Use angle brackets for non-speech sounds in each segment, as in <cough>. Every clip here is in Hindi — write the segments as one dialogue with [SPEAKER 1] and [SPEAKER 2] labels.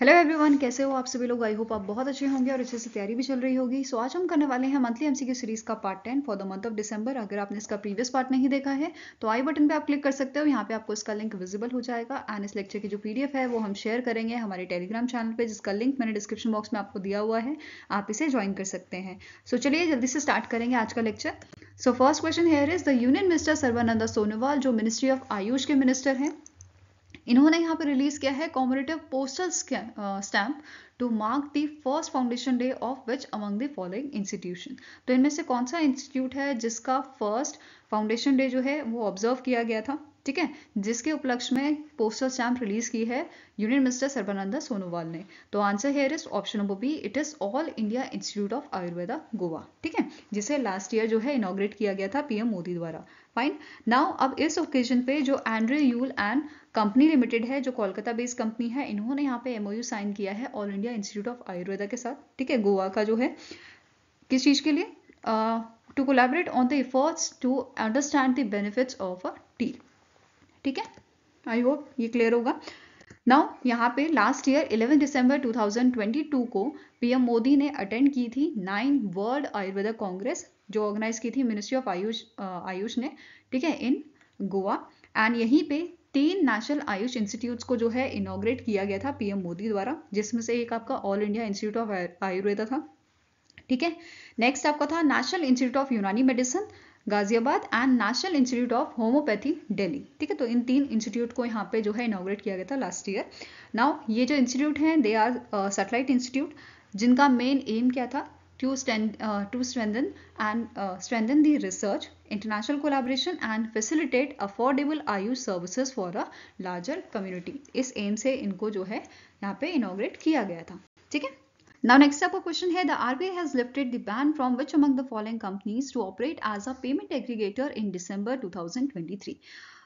[SPEAKER 1] हेलो एवरीवन कैसे हो आप सभी लोग आई होप आप बहुत अच्छे होंगे और अच्छे से तैयारी भी चल रही होगी सो so, आज हम करने वाले हैं मंथली एमसीक्यू सीरीज का part ten for the month of December अगर आपने इसका प्रीवियस पार्ट नहीं देखा है तो आई बटन पे आप क्लिक कर सकते हो यहाँ पे आपको इसका लिंक विजिबल हो जाएगा एंड इस लेक्चर की जो पीडीएफ है वो हम शेयर करेंगे हमारे टेलीग्राम चैनल पर जिसका लिंक मैंने डिस्क्रिप्शन बॉक्स में आपको दिया हुआ है आप इसे ज्वाइन कर सकते हैं सो so, चलिए जल्दी से स्टार्ट करेंगे आज का lecture so first question here is the union minister Sarbananda Sonowal जो मिनिस्ट्री ऑफ आयुष के मिनिस्टर हैं इन्होंने यहाँ पे रिलीज किया है commemorative postal stamp to mark the first foundation day of which among the following institution तो इनमें से कौन सा इंस्टीट्यूट है जिसका फर्स्ट फाउंडेशन डे जो है वो ऑब्जर्व किया गया था ठीक है जिसके उपलक्ष्य में पोस्टल स्टैम्प रिलीज की है यूनियन मिनिस्टर सर्बानंद सोनोवाल ने तो answer here is option number B it is All India Institute of Ayurveda Goa ठीक है जिसे लास्ट ईयर जो है इनोग्रेट किया गया था पीएम मोदी द्वारा फाइन नाउ अब इस ओकेजन पे जो Andrew Yule and Company Limited है जो कोलकाता बेस्ड कंपनी है इन्होंने यहाँ पे एमओयू साइन किया है All India Institute of Ayurveda के साथ ठीक है गोवा का जो है किस चीज़ के लिए to collaborate on the efforts to understand the benefits of a tea ठीक है आई होप ये क्लियर होगा नाउ यहाँ पे लास्ट ईयर 11 दिसंबर 2022 को पीएम मोदी ने अटेंड की थी नाइन वर्ल्ड आयुर्वेदा कांग्रेस जो ऑर्गेनाइज की थी मिनिस्ट्री ऑफ आयुष आयुष ने ठीक है इन गोवा एंड यहीं पे तीन नेशनल आयुष इंस्टीट्यूट्स को जो है इनोग्रेट किया गया था पीएम मोदी द्वारा जिसमें से एक आपका All India Institute of Ayurveda था ठीक है नेक्स्ट आपका था National Institute of Unani Medicine Ghaziabad and National Institute of Homoeopathy Delhi ठीक है तो इन तीन इंस्टीट्यूट को यहाँ पे जो है इनोग्रेट किया गया था लास्ट ईयर नाउ ये जो इंस्टीट्यूट हैं दे आर सेटेलाइट इंस्टीट्यूट जिनका मेन एम क्या था to to strengthen and strengthen the research international collaboration and facilitate affordable AYUSH services for a larger community. इस aim से इनको जो है यहाँ पे inaugurate किया गया था ठीक है Now next up a question here the RBI has lifted the ban from which among the following companies to operate as a payment aggregator in December 2023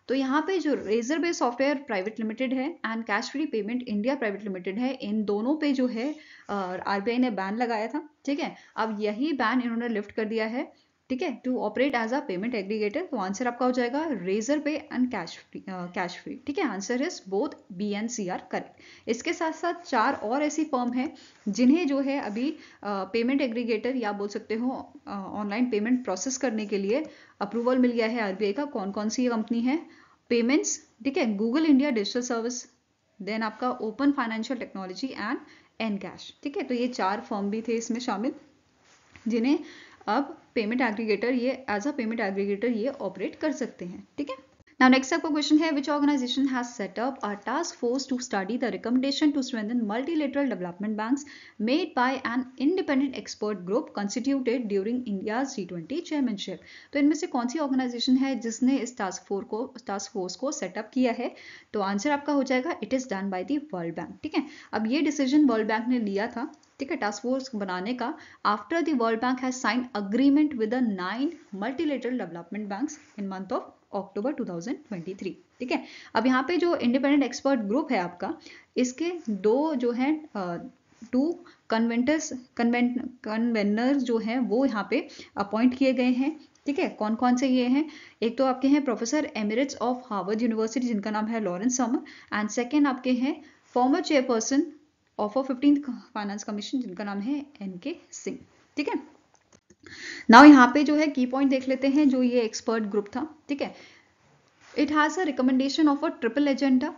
[SPEAKER 1] तो यहाँ पे जो Razorpay software private limited है and Cashfree payment India private limited है इन दोनों पे जो है आरबीआई ने बैन लगाया था ठीक है अब यही बैन इन्होंने लिफ्ट कर दिया है ठीक है to operate as a payment aggregator तो आंसर आपका हो जाएगा Razorpay and Cashfree Cashfree ठीक है answer is both B and C are correct इसके साथ साथ चार और ऐसी फर्म है जिन्हें जो है अभी पेमेंट uh, एग्रीगेटर या बोल सकते हो ऑनलाइन पेमेंट प्रोसेस करने के लिए अप्रूवल मिल गया है आरबीआई का कौन कौन सी कंपनी है पेमेंट्स ठीक है Google India digital service then आपका open financial technology and N cash ठीक है तो ये चार फॉर्म भी थे इसमें शामिल जिन्हें अब पेमेंट एग्रीगेटर ये एज अ पेमेंट एग्रीगेटर ये ऑपरेट कर सकते हैं ठीक है नाउ नेक्स्ट आपका क्वेश्चन है which organization has set up a task force to study the recommendation to strengthen multilateral development banks made by an independent expert group constituted during India G twenty chairmanship तो इनमें से कौन सी ऑर्गेनाइजेशन है जिसने इस टास्क फोर्स को टास्क फोर्स को सेटअप किया है तो आंसर आपका हो जाएगा it is done by the world bank ठीक है अब ये डिसीजन वर्ल्ड बैंक ने लिया था ठीक है टास्क फोर्स बनाने का after the world bank has sign agreement with nine multilateral development bank in month of October 2023 ठीक है अब यहाँ पे जो इंडिपेंडेंट एक्सपर्ट ग्रुप है आपका इसके दो जो है टू कन्वेंटर्स कन्वेंट कन्वेनर्स जो है वो यहाँ पे अपॉइंट किए गए हैं ठीक है कौन कौन से ये हैं एक तो आपके हैं professor emeritus of Harvard university जिनका नाम है लॉरेंस समर एंड सेकेंड आपके हैं former chairperson of of fifteenth finance commission जिनका नाम है एन के सिंह ठीक है नाउ यहाँ पे जो है की पॉइंट देख लेते हैं जो ये एक्सपर्ट ग्रुप था ठीक है it has a recommendation of a triple agenda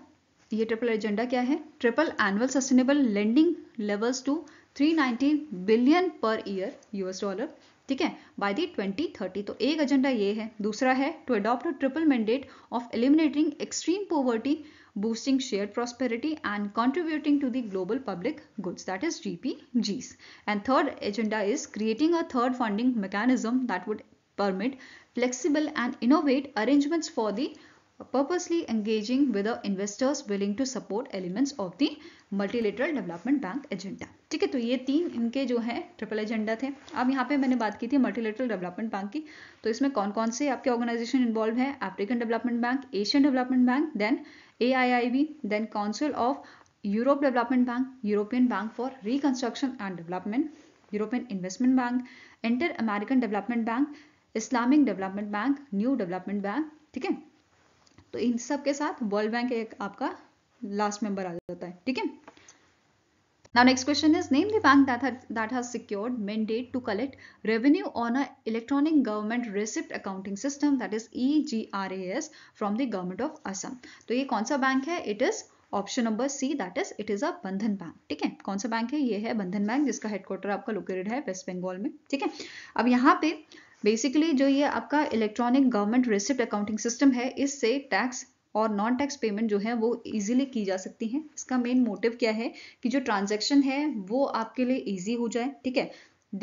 [SPEAKER 1] ये ट्रिपल एजेंडा क्या है triple annual sustainable lending levels to 390 billion per year US dollar ठीक है बाय दी 2030 तो एक एजेंडा ये है दूसरा है to adopt triple mandate of eliminating extreme poverty boosting shared prosperity and contributing to the global public goods that is GPGs. And third agenda is creating a third funding mechanism that would permit flexible and innovate arrangements for the purposely engaging with the investors willing to support elements of the multilateral development bank agenda ठीक है तो ये तीन इनके जो है ट्रिपल एजेंडा थे अब यहाँ पे मैंने बात की थी मल्टीलेटरल डेवलपमेंट बैंक की तो इसमें कौन कौन से आपके ऑर्गेनाइजेशन इन्वॉल्व है African development bank Asian development bank then AIIB, then Council of Europe Development Bank, European Bank for Reconstruction and Development, European Investment Bank, Inter-American Development Bank, Islamic development bank new development bank ठीक है तो इन सब के साथ वर्ल्ड बैंक एक आपका लास्ट मेंबर आ जाता है ठीक है Now next question is name the bank that has, that has secured mandate to collect revenue on a electronic government receipt accounting system that is EGRAS from the government of Assam. तो ये कौन सा bank है It is option number C that is it is a Bandhan bank ठीक है कौन सा बैंक है ये है बंधन बैंक जिसका हेडक्वार्टर आपका लोकेटेड है वेस्ट बंगाल में ठीक है अब यहाँ पे बेसिकली जो ये आपका electronic government receipt accounting system है इससे टैक्स और नॉन टैक्स पेमेंट जो है वो इजीली की जा सकती है इसका मेन मोटिव क्या है कि जो ट्रांजेक्शन है वो आपके लिए इजी हो जाए ठीक है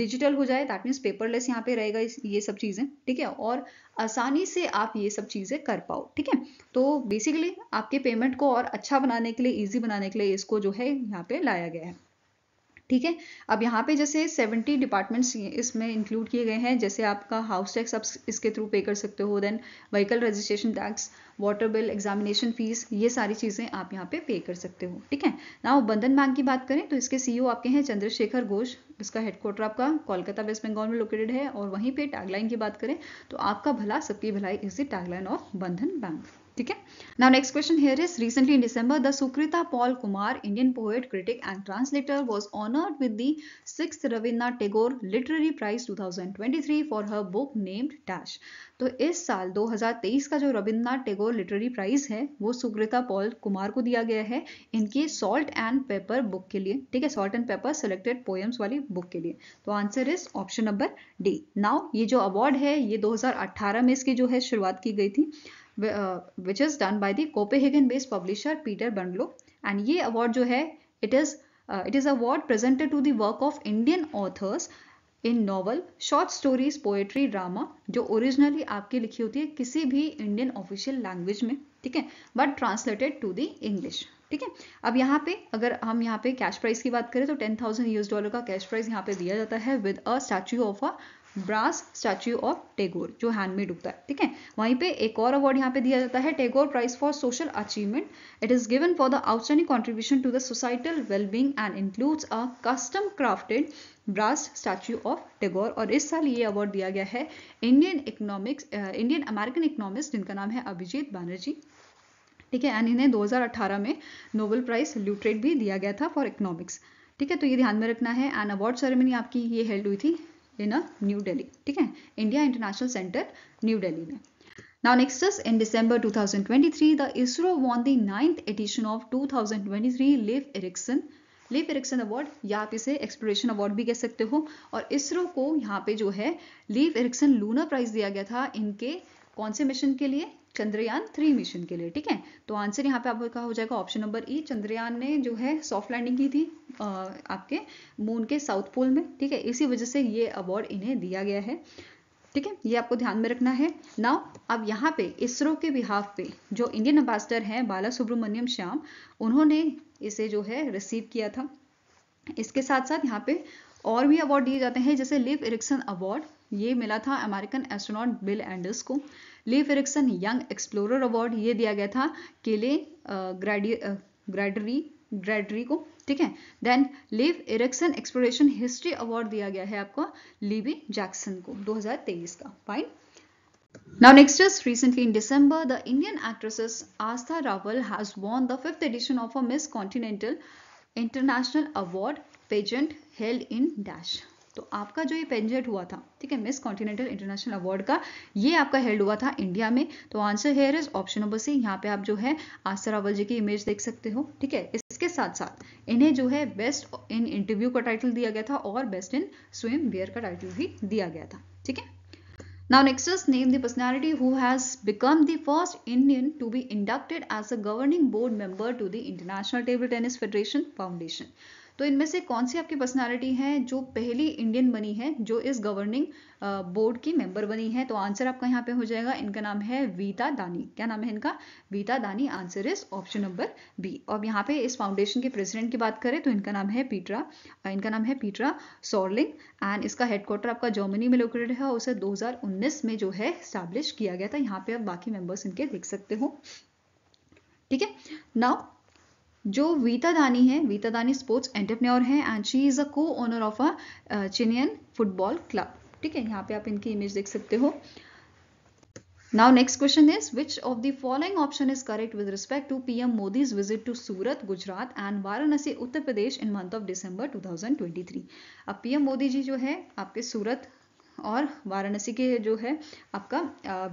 [SPEAKER 1] डिजिटल हो जाए दैट मीन्स पेपरलेस यहाँ पे रहेगा ये सब चीज़ें ठीक है और आसानी से आप ये सब चीज़ें कर पाओ ठीक है तो बेसिकली आपके पेमेंट को और अच्छा बनाने के लिए ईजी बनाने के लिए इसको जो है यहाँ पे लाया गया है ठीक है अब यहाँ पे जैसे 70 डिपार्टमेंट्स इसमें इंक्लूड किए गए हैं जैसे आपका हाउस टैक्स आप इसके थ्रू पे कर सकते हो then vehicle registration tax water bill examination fees ये सारी चीज़ें आप यहाँ पे पे कर सकते हो ठीक है ना बंधन बैंक की बात करें तो इसके सीईओ आपके हैं चंद्रशेखर घोष इसका हेडक्वार्टर आपका कोलकाता वेस्ट बंगाल में लोकेटेड है और वहीं पर टैगलाइन की बात करें तो आपका भला सबकी भलाई is the tagline of Bandhan bank ठीक है now next question here is recently in December the Sukrita Paul Kumar Indian poet critic and translator was honoured with the six Rabindranath Tagore literary prize 2023 for her book named dash तो इस साल 2023 का जो रविन्द्रनाथ टैगोर लिटरेरी प्राइज है वो सुकृता पॉल कुमार को दिया गया है इनके सॉल्ट एंड पेपर बुक के लिए ठीक है salt and pepper selected poems वाली बुक के लिए तो answer is option number D now ये जो अवार्ड है ये अट्ठारह में इसकी जो है शुरुआत की गई थी which is done by the Copenhagen based publisher Peter Banglo and ये अवार्ड जो है it is it is award presented to the work of Indian authors in novel short stories poetry drama जो ओरिजिनली आपकी लिखी होती है किसी भी इंडियन ऑफिशियल लैंग्वेज में ठीक है but translated to the English ठीक है अब यहाँ पे अगर हम यहाँ पे कैश प्राइस की बात करें तो टेन थाउजेंड यूएस डॉलर का कैश प्राइस यहाँ पे दिया जाता है with a statue of a brass statue of Tagore जो हैंडमेड होता है ठीक है वहीं पे एक और अवार्ड यहाँ पे दिया जाता है Tagore prize for social achievement it is given for the outstanding contribution to the societal wellbeing and includes a custom crafted brass statue of Tagore और इस साल ये अवार्ड दिया गया है Indian economics Indian American economic जिनका नाम है अभिजीत बैनर्जी ठीक है एंड इन्हें 2018 में नोबेल प्राइज ल्यूट्रेट भी दिया गया था फॉर इकोनॉमिक्स ठीक है तो ये ध्यान में रखना है एंड अवार्ड सेरेमनी आपकी ये हेल्ड हुई थी इन न्यू दिल्ली ठीक है India international centre new Delhi में Now next is in December 2023, the ISRO won the 9th edition of 2023 Leif Erikson Leif Erikson award या आप इसे एक्सप्लोरेशन अवार्ड भी कह सकते हो और इसरो को यहाँ पे जो है लीव एरिक्सन लूना प्राइज दिया गया था इनके कौन से मिशन के लिए चंद्रयान थ्री मिशन के लिए ठीक है तो आंसर यहाँ पे आपका हो जाएगा ऑप्शन नंबर ई चंद्रयान ने जो है सॉफ्ट लैंडिंग की थी आ, आपके मून के साउथ पोल में ठीक है इसी वजह से ये अवार्ड इन्हें दिया गया है ठीक है ये आपको ध्यान में रखना है नाउ अब यहाँ पे इसरो के बिहाफ पे जो इंडियन एम्बेसडर हैं बाला सुब्रमण्यम श्याम उन्होंने इसे जो है रिसीव किया था इसके साथ साथ यहाँ पे और भी अवार्ड दिए जाते हैं जैसे लिव इरिक्सन अवार्ड ये मिला था अमेरिकन एस्ट्रोनॉट बिल एंडर्स को Leif Erikson young explorer award ये दिया गया था केले ग्रेडरी ग्रेडरी को ठीक है then Leif Erikson exploration history award दिया गया है आपको लीबी जैक्सन को 2023 का fine now next is recently in December the Indian actresses Aastha Rawal has won the fifth edition of a Miss Continental International award pageant held in dash तो आपका जो ये पेंजेट हुआ था ठीक है मिस कॉन्टिनेंटल इंटरनेशनल अवार्ड का ये आपका हेल्ड हुआ था इंडिया में तो answer here is option number C यहाँ पे आप जो है आस्था रावल जी की इमेज देख सकते हो ठीक है इसके साथ साथ इन्हें जो है बेस्ट इन इंटरव्यू का टाइटल दिया गया था और बेस्ट इन स्विम वेयर का टाइटल भी दिया गया था ठीक है Now next is name the personality who has become the first Indian to be inducted as a governing board member to the International Table Tennis Federation Foundation. तो इनमें से कौन सी आपकी पर्सनालिटी है जो पहली इंडियन बनी है जो इस गवर्निंग बोर्ड की मेंबर बनी है तो आंसर आपका यहाँ पे हो जाएगा इनका नाम है वीता दानी क्या नाम है इनका Vita Dani answer is option number B और यहाँ पे इस फाउंडेशन के प्रेसिडेंट की बात करें तो इनका नाम है पीटरा इनका नाम है पीटरा सोरलिंग एंड इसका हेडक्वार्टर आपका जर्मनी में लोकेटेड है और उसे दो में जो है स्टैब्लिश किया गया था यहाँ पे आप बाकी मेंबर्स इनके देख सकते हो ठीक है नाउ जो वीता दानी है वीता दानी स्पोर्ट्स एंटरप्रेन्योर है and she is a co owner of a Chennaiyin football club ठीक है यहाँ पे आप इनकी इमेज देख सकते हो now next question is which of the following option is correct with respect to P M Modi visit to Surat Gujarat and Varanasi Uttar Pradesh in month of December 2023 अब पीएम मोदी जी जो है आपके सूरत और वाराणसी के जो है आपका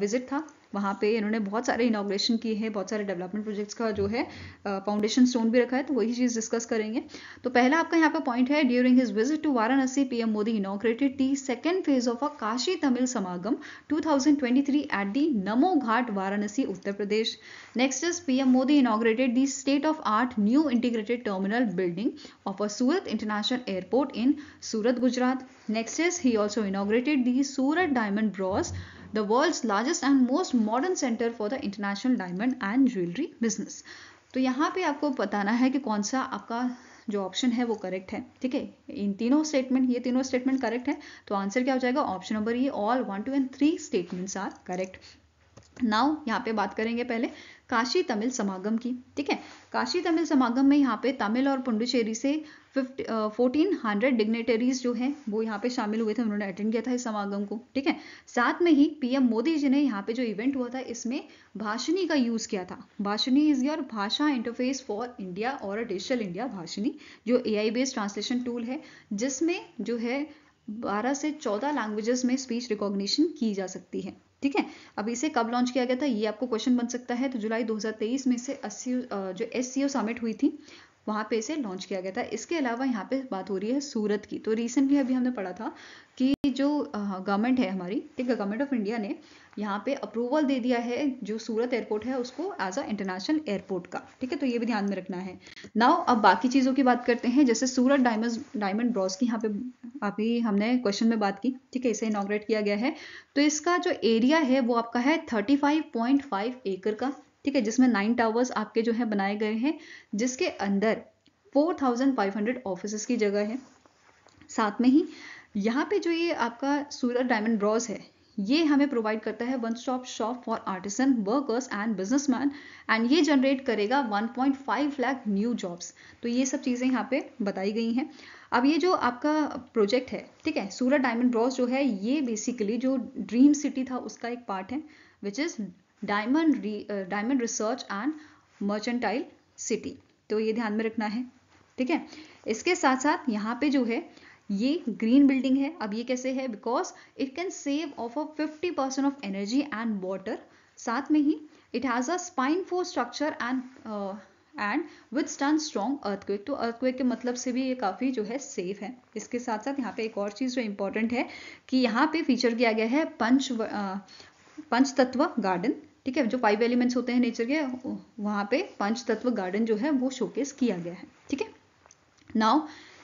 [SPEAKER 1] विजिट uh, था वहाँ पे इन्होंने बहुत सारे इनाग्रेशन किए हैं बहुत सारे डेवलपमेंट प्रोजेक्ट्स का जो है फाउंडेशन स्टोन भी रखा है तो वही चीज़ डिस्कस करेंगे तो पहला आपका यहाँ पे पॉइंट है during his visit to Varanasi PM Modi inaugurated the second phase of a Kashi Tamil Samagam two at the Namo Ghat Varanasi Uttar Pradesh next is PM Modi inaugurated the state of art new integrated terminal building of a Surat international airport in Surat Gujarat next is he also inaugurated the Surat diamond bourse the world's largest and most modern center for the international diamond and jewelry business. तो यहाँ पे आपको बताना है कि कौन सा आपका जो ऑप्शन है वो करेक्ट है ठीक है इन तीनों स्टेटमेंट ये तीनों स्टेटमेंट करेक्ट है तो आंसर क्या हो जाएगा ऑप्शन नंबर ये all one two and three statements are correct now यहाँ पे बात करेंगे पहले काशी तमिल समागम की ठीक है काशी तमिल समागम में यहाँ पे तमिल और पुंडुचेरी से फोर्टीन हंड्रेड डिग्नेटरीज जो हैं वो यहाँ पे शामिल हुए थे उन्होंने अटेंड किया था इस समागम को ठीक है साथ में ही पीएम मोदी जी ने यहाँ पे जो इवेंट हुआ था इसमें भाषणी का यूज किया था Bhashini is your Bhasha interface for India और डिजिटल इंडिया भाषणी जो ए बेस्ड ट्रांसलेशन टूल है जिसमें जो है बारह से चौदह लैंग्वेजेस में स्पीच रिकॉग्निशन की जा सकती है ठीक है अब इसे कब लॉन्च किया गया था ये आपको क्वेश्चन बन सकता है तो जुलाई 2023 में से अस्सी जो एस समिट हुई थी वहां पे इसे लॉन्च किया गया था इसके अलावा यहाँ पे बात हो रही है सूरत की तो रिसेंटली अभी हमने पढ़ा था कि जो गवर्नमेंट है हमारी ठीक है गवर्नमेंट ऑफ इंडिया ने यहाँ पे अप्रूवल दे दिया है जो सूरत एयरपोर्ट है उसको एज अ इंटरनेशनल एयरपोर्ट का ठीक है तो ये भी ध्यान में रखना है नाउ अब बाकी चीज़ों की बात करते हैं जैसे सूरत डायमंड डायमंड ब्रॉस की यहाँ पे अभी हमने क्वेश्चन में बात की ठीक है इसे इनोग्रेट किया गया है तो इसका जो एरिया है वो आपका है थर्टी फाइव पॉइंट फाइव एकड़ का ठीक है जिसमें नाइन टावर्स आपके जो है बनाए गए हैं जिसके अंदर 4,500 ऑफिस की जगह है साथ में ही यहाँ पे जो ये आपका सूरत डायमंड ब्रॉज है ये हमें प्रोवाइड करता है one stop shop for artisan workers and businessman and ये जनरेट करेगा 1.5 लाख न्यू जॉब्स तो ये सब चीज़ें यहाँ पे बताई गई हैं अब ये जो आपका प्रोजेक्ट है ठीक है सूरत डायमंड ब्रॉज जो है ये बेसिकली जो ड्रीम सिटी था उसका एक पार्ट है which is diamond diamond research and mercantile city तो ये ध्यान में रखना है ठीक है इसके साथ साथ यहाँ पे जो है ये ग्रीन बिल्डिंग है अब ये कैसे है because it can save of a fifty percent of energy and water साथ में ही it has a spine four structure and and withstand strong earthquake तो अर्थक्वेक के मतलब से भी ये काफ़ी जो है सेफ है इसके साथ साथ यहाँ पे एक और चीज़ जो इंपॉर्टेंट है कि यहाँ पे फीचर किया गया है पंच पंच तत्व गार्डन ठीक है जो फाइव एलिमेंट्स होते हैं नेचर के वहां पे पंच तत्व गार्डन जो है वो शोकेस किया गया है ठीक है नाउ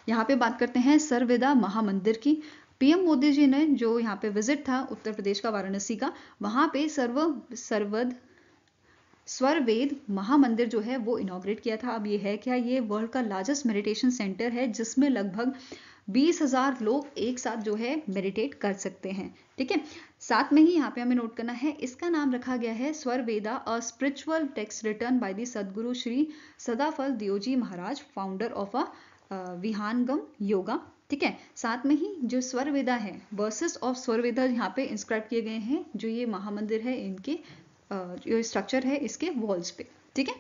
[SPEAKER 1] यहाँ पे बात करते हैं सर्वेदा महामंदिर की पीएम मोदी जी ने जो यहाँ पे विजिट था उत्तर प्रदेश का वाराणसी का वहां पे सर्व सर्वद स्वरवेद महामंदिर जो है वो इनोग्रेट किया था अब ये है क्या ये वर्ल्ड का लार्जेस्ट मेडिटेशन सेंटर है जिसमें लगभग बीस हजार लोग एक साथ जो है मेडिटेट कर सकते हैं ठीक है साथ में ही यहाँ पे हमें नोट करना है इसका नाम रखा गया है Swar Veda a spiritual text written by the Sadguru Shri Sadafal Deoji Maharaj founder of a Vihangam yoga ठीक है साथ में ही जो स्वर वेदा है वर्सेस ऑफ स्वर वेदा यहाँ पे इंस्क्राइब किए गए हैं जो ये महामंदिर है इनके जो स्ट्रक्चर है इसके वॉल्स पे ठीक है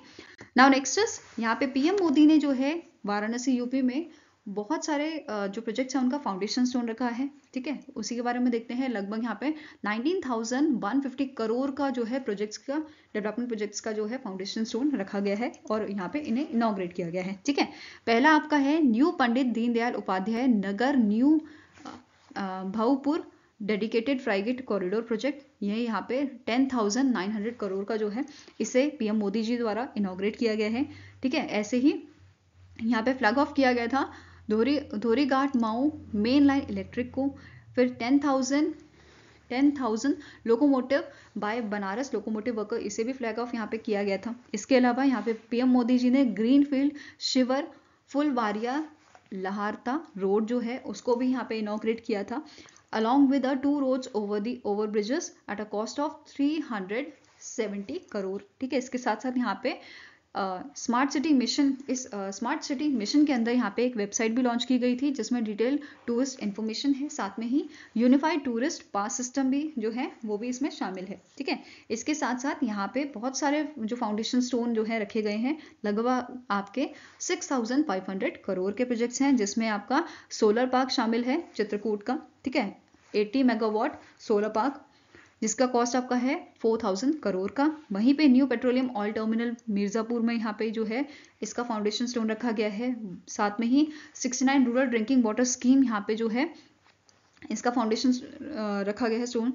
[SPEAKER 1] नाउ नेक्स्ट यहाँ पे पीएम मोदी ने जो है वाराणसी यूपी में बहुत सारे जो प्रोजेक्ट्स हैं उनका फाउंडेशन स्टोन रखा है ठीक है उसी के बारे में देखते हैं लगभग यहाँ पे 19,150 करोड़ का जो है प्रोजेक्ट्स का डेवलपमेंट प्रोजेक्ट्स का जो है फाउंडेशन स्टोन रखा गया है और यहाँ पे इन्हें इनाग्रेट किया गया है ठीक है पहला आपका है new Pandit Deendayal Upadhyaya Nagar new Bhaupur dedicated freight corridor project यह यहाँ पे 10,900 करोड़ का जो है इसे पीएम मोदी जी द्वारा इनाग्रेट किया गया है ठीक है ऐसे ही यहाँ पे फ्लैग ऑफ किया गया था धोरी धोरी घाट माऊ मेन लाइन इलेक्ट्रिक को फिर ten thousand ten thousand locomotive by Banaras locomotive worker इसे भी फ्लैग ऑफ यहाँ पे किया गया था इसके अलावा यहाँ पे पीएम मोदी जी ने green field Shivpur Phulwaria Lahartara road जो है उसको भी यहाँ पे इनोग्रेट किया था along with the two roads over the over bridges at a cost of 370 crore ठीक है इसके साथ साथ यहाँ पे स्मार्ट सिटी मिशन इस स्मार्ट सिटी मिशन के अंदर यहाँ पे एक वेबसाइट भी लॉन्च की गई थी जिसमें डिटेल टूरिस्ट इन्फॉर्मेशन है साथ में ही यूनिफाइड टूरिस्ट पास सिस्टम भी जो है वो भी इसमें शामिल है ठीक है इसके साथ साथ यहाँ पे बहुत सारे जो फाउंडेशन स्टोन जो है रखे गए हैं लगभग आपके सिक्स करोड़ के प्रोजेक्ट्स हैं जिसमें आपका सोलर पार्क शामिल है चित्रकूट का ठीक है 80 मेगावाट सोलर पार्क जिसका कॉस्ट आपका है फोर थाउजेंड करोड़ का वहीं पे new petroleum oil terminal Mirzapur में यहाँ पे जो है इसका फाउंडेशन स्टोन रखा गया है साथ में ही sixty nine rural drinking water scheme यहाँ पे जो है इसका फाउंडेशन रखा गया है स्टोन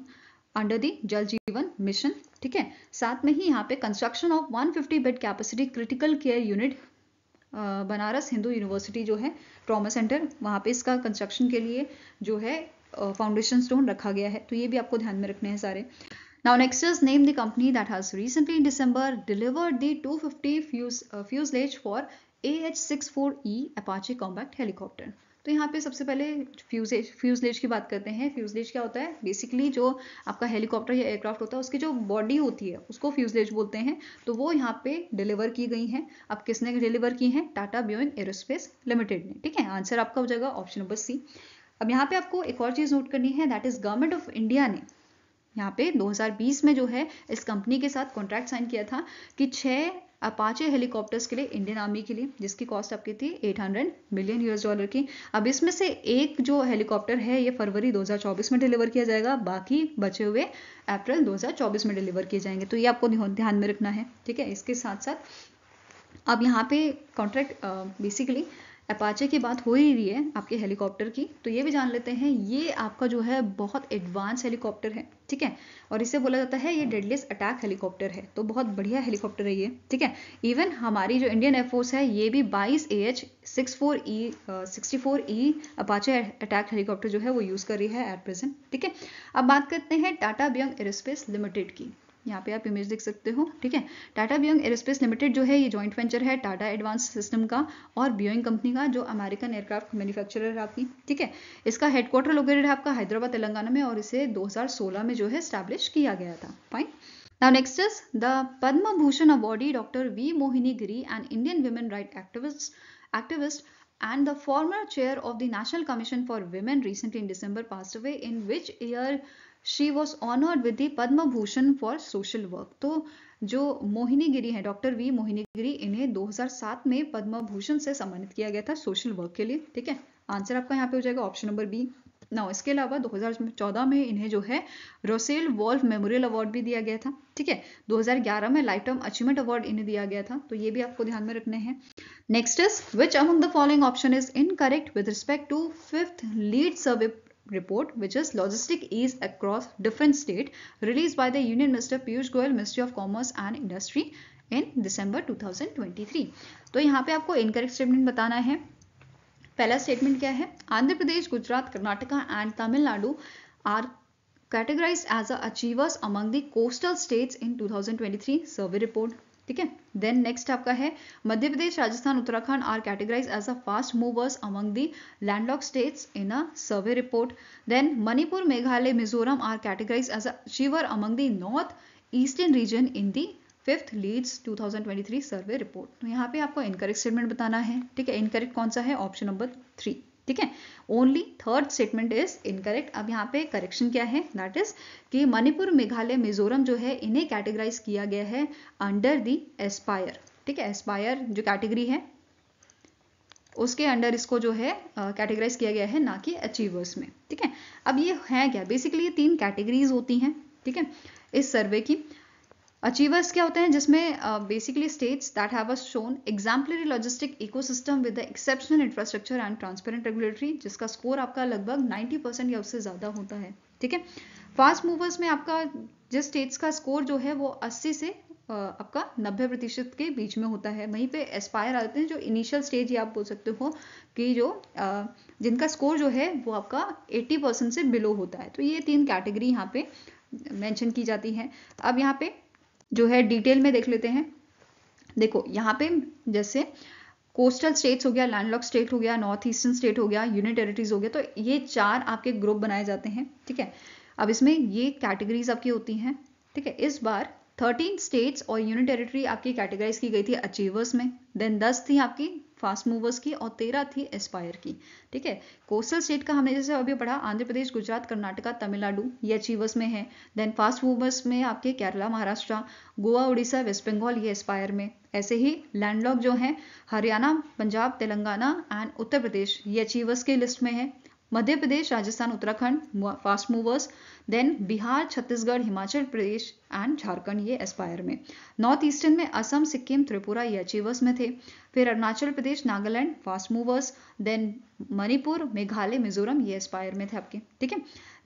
[SPEAKER 1] अंडर दी जल जीवन मिशन ठीक है साथ में ही यहाँ पे construction of one bed capacity critical care unit Banaras Hindu university जो है ट्रॉमा सेंटर वहाँ पे इसका कंस्ट्रक्शन के लिए जो है फाउंडेशन स्टोन रखा गया है तो ये भी आपको ध्यान में रखने हैं सारे now next is name the company that has recently in December delivered the 250 four A H six four E Apache Combat helicopter तो यहाँ पे सबसे पहले फ्यूजेज फ्यूजलेज की बात करते हैं फ्यूजलेज क्या होता है बेसिकली जो आपका हेलीकॉप्टर या एयरक्राफ्ट होता है उसकी जो बॉडी होती है उसको फ्यूजलेज बोलते हैं तो वो यहाँ पे डिलीवर की गई हैं अब किसने डिलीवर की हैं टाटा ब्योइंग एरोस्पेस लिमिटेड ने ठीक है आंसर आपका हो जाएगा ऑप्शन नंबर सी अब यहाँ पे आपको एक और चीज़ नोट करनी है that is government of India ने यहाँ पे 2020 में जो है इस कंपनी के साथ कॉन्ट्रैक्ट साइन किया था कि छः अपाचे हेलीकॉप्टर्स के लिए इंडियन आर्मी के लिए जिसकी कॉस्ट आपकी थी 800 मिलियन यूएस डॉलर की अब इसमें से एक जो हेलीकॉप्टर है ये फरवरी 2024 में डिलीवर किया जाएगा बाकी बचे हुए अप्रैल 2024 में डिलीवर किए जाएंगे तो ये आपको ध्यान में रखना है ठीक है इसके साथ साथ अब यहाँ पे कॉन्ट्रैक्ट बेसिकली uh, अपाचे की बात हो ही रही है आपके हेलीकॉप्टर की तो ये भी जान लेते हैं ये आपका जो है बहुत एडवांस हेलीकॉप्टर है ठीक है और इसे बोला जाता है ये डेडलेस अटैक हेलीकॉप्टर है तो बहुत बढ़िया हेलीकॉप्टर है ये ठीक है इवन हमारी जो इंडियन एयरफोर्स है ये भी 22 A H six four E sixty four E Apache attack helicopter जो है वो यूज़ कर रही है एट प्रेजेंट ठीक है अब बात करते हैं टाटा बियंग एरोस्पेस लिमिटेड की यहाँ पे आप इमेज देख सकते हो ठीक है टाटा बियोंग एयरस्पेस लिमिटेड जो है ये जॉइंट वेंचर है टाटा एडवांस सिस्टम का और बियोइंग कंपनी का जो अमेरिकन एयरक्राफ्ट मैन्युफैक्चरर है आपकी ठीक है इसका हेडक्वार्टर लोकेटेड है आपका हैदराबाद तेलंगाना में और इसे 2016 में जो है स्टैब्लिश किया गया था fine now next is the Padma Bhushan awardee doctor V Mohini Giri and Indian women right activist activist and the former chair of the national commission for women recently in December passed away in which year she was honoured with the Padma Bhushan for social work तो जो मोहिनी गिरी है डॉक्टर वी मोहिनी गिरी इन्हें 2007 में पद्म भूषण से सम्मानित किया गया था सोशल वर्क के लिए ठीक है आंसर आपका यहाँ पे हो जाएगा ऑप्शन नंबर बी ना इसके अलावा 2014 में इन्हें जो है रोसेल वॉल्फ मेमोरियल अवार्ड भी दिया गया था ठीक है 2011 में लाइफ टर्म अचीवमेंट अवार्ड इन्हें दिया गया था तो ये भी आपको ध्यान में रखने हैं next is which among the following option is incorrect with respect to fifth lead survey report which is Logistic Ease Across Different State released by the Union Minister Piyush goel Ministry of Commerce and Industry in december 2023 to yahan pe aapko incorrect statement batana hai pehla statement kya hai andhra pradesh gujarat karnataka and tamil nadu are categorized as a achievers among the coastal states in 2023 survey report ठीक है देन नेक्स्ट आपका है Madhya Pradesh Rajasthan Uttarakhand are categorize as a fast movers among the landlock states in a survey report then Manipur Meghalaya Mizoram are categorize as a achiever among the north eastern region in the fifth leads 2023 survey report तो यहाँ पे आपको इनकरेक्ट स्टेटमेंट बताना है ठीक है इनकरेक्ट कौन सा है ऑप्शन नंबर थ्री ठीक है only third statement is incorrect अब यहाँ पे करेक्शन क्या है दैट इज कि मणिपुर मेघालय मिजोरम जो है इन्हें कैटेगराइज किया गया है अंडर दी एस्पायर ठीक है एस्पायर जो कैटेगरी है उसके अंडर इसको जो है कैटेगराइज uh, किया गया है ना कि अचीवर्स में ठीक है अब ये है क्या बेसिकली ये तीन कैटेगरीज होती हैं ठीक है इस सर्वे की अचीवर्स क्या होते हैं जिसमें basically states that have a shown exemplary logistic ecosystem with the exceptional infrastructure and transparent regulatory जिसका स्कोर आपका लगभग 90 परसेंट या उससे ज़्यादा होता है ठीक है फास्ट मूवर्स में आपका जिस स्टेट्स का स्कोर जो है वो 80 से uh, आपका 90 प्रतिशत के बीच में होता है वहीं पे एस्पायर आते हैं जो इनिशियल स्टेज ही आप बोल सकते हो कि जो uh, जिनका स्कोर जो है वो आपका 80 परसेंट से बिलो होता है तो ये तीन कैटेगरी यहाँ पे मेंशन की जाती है अब यहाँ पे जो है डिटेल में देख लेते हैं देखो यहाँ पे जैसे कोस्टल स्टेट्स हो गया लैंडलॉक स्टेट हो गया नॉर्थ ईस्टर्न स्टेट हो गया यूनियन टेरिटरीज हो गया तो ये चार आपके ग्रुप बनाए जाते हैं ठीक है अब इसमें ये कैटेगरीज आपकी होती हैं ठीक है इस बार थर्टीन स्टेट्स और यूनियन टेरिटरी आपकी कैटेगराइज की गई थी अचीवर्स में देन दस थी आपकी फास्ट मूवर्स की और तेरह थी एस्पायर की ठीक है कोस्टल स्टेट का हमने जैसे अभी पढ़ा आंध्र प्रदेश गुजरात कर्नाटका तमिलनाडु ये अचीवर्स में है देन फास्ट मूवर्स में आपके केरला महाराष्ट्र गोवा उड़ीसा वेस्ट बंगाल ये एस्पायर में ऐसे ही लैंडलॉक जो है हरियाणा पंजाब तेलंगाना एंड उत्तर प्रदेश ये अचीवर्स के लिस्ट में है Madhya Pradesh Rajasthan Uttarakhand fast movers then Bihar Chhattisgarh Himachal Pradesh and Jharkhand ये एस्पायर में नॉर्थ ईस्टर्न में असम सिक्किम त्रिपुरा ये अचीवर्स में थे फिर Arunachal Pradesh Nagaland fast movers then Manipur Meghalaya Mizoram ये एस्पायर में थे आपके ठीक है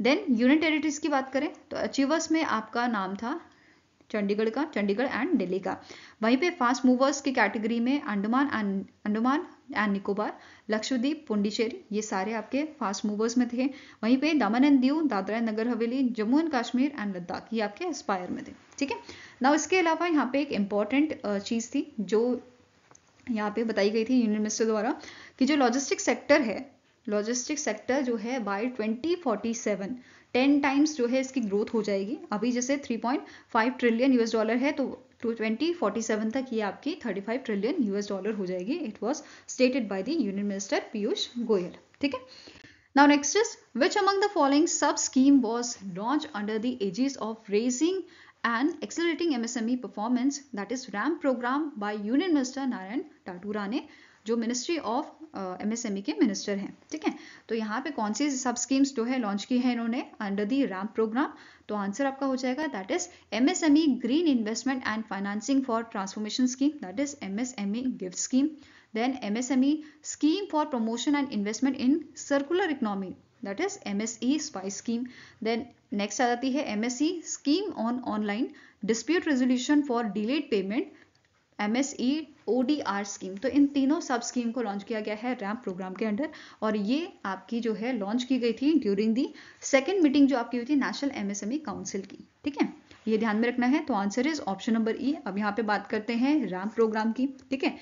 [SPEAKER 1] देन यूनियन टेरिटरीज की बात करें तो अचीवर्स में आपका नाम था चंडीगढ़ का चंडीगढ़ एंड दिल्ली का वहीं पे फास्ट मूवर्स की कैटेगरी में अंडमान एंड अंडमान एंड निकोबार लक्षद्वीप पुंडीचेरी ये सारे आपके फास्ट मूवर्स में थे वहीं पे दमन and Diu Dadra Nagar Haveli Jammu and Kashmir and Ladakh ये आपके एस्पायर में थे ठीक है ना इसके अलावा यहाँ पे एक इंपॉर्टेंट चीज़ थी जो यहाँ पे बताई गई थी यूनियन मिनिस्टर द्वारा कि जो लॉजिस्टिक सेक्टर है लॉजिस्टिक सेक्टर जो है बाय 2047 टेन टाइम्स जो है इसकी ग्रोथ हो जाएगी अभी जैसे 3.5 ट्रिलियन यूएस डॉलर है तो टू ट्वेंटी फोर्टी सेवन तक ये आपकी thirty five trillion US dollar हो जाएगी it was stated by the union minister Piyush Goyal ठीक है Now next is which among the following sub scheme was launched under the aegis of raising and accelerating MSME performance that is RAM program by Union Minister Narayan Taturane जो मिनिस्ट्री ऑफ एमएसएमई के मिनिस्टर हैं ठीक है तो यहाँ पे कौन सी सब स्कीम्स जो है लॉन्च की है इन्होंने अंडर दी रैम प्रोग्राम तो आंसर आपका हो जाएगा that is MSME green investment and financing for transformation scheme that is MSME GIFT scheme then MSME scheme for promotion and investment in circular economy that is MSE SPICE scheme then next आ जाती है MSE scheme on online dispute resolution for delayed payment M S E O D R scheme तो इन तीनों सब स्कीम को लॉन्च किया गया है रैम्प प्रोग्राम के अंडर और ये आपकी जो है लॉन्च की गई थी ड्यूरिंग दी सेकेंड मीटिंग जो आपकी हुई थी national M M S E council की ठीक है ये ध्यान में रखना है तो answer is option number E अब यहाँ पे बात करते हैं रैम प्रोग्राम की ठीक है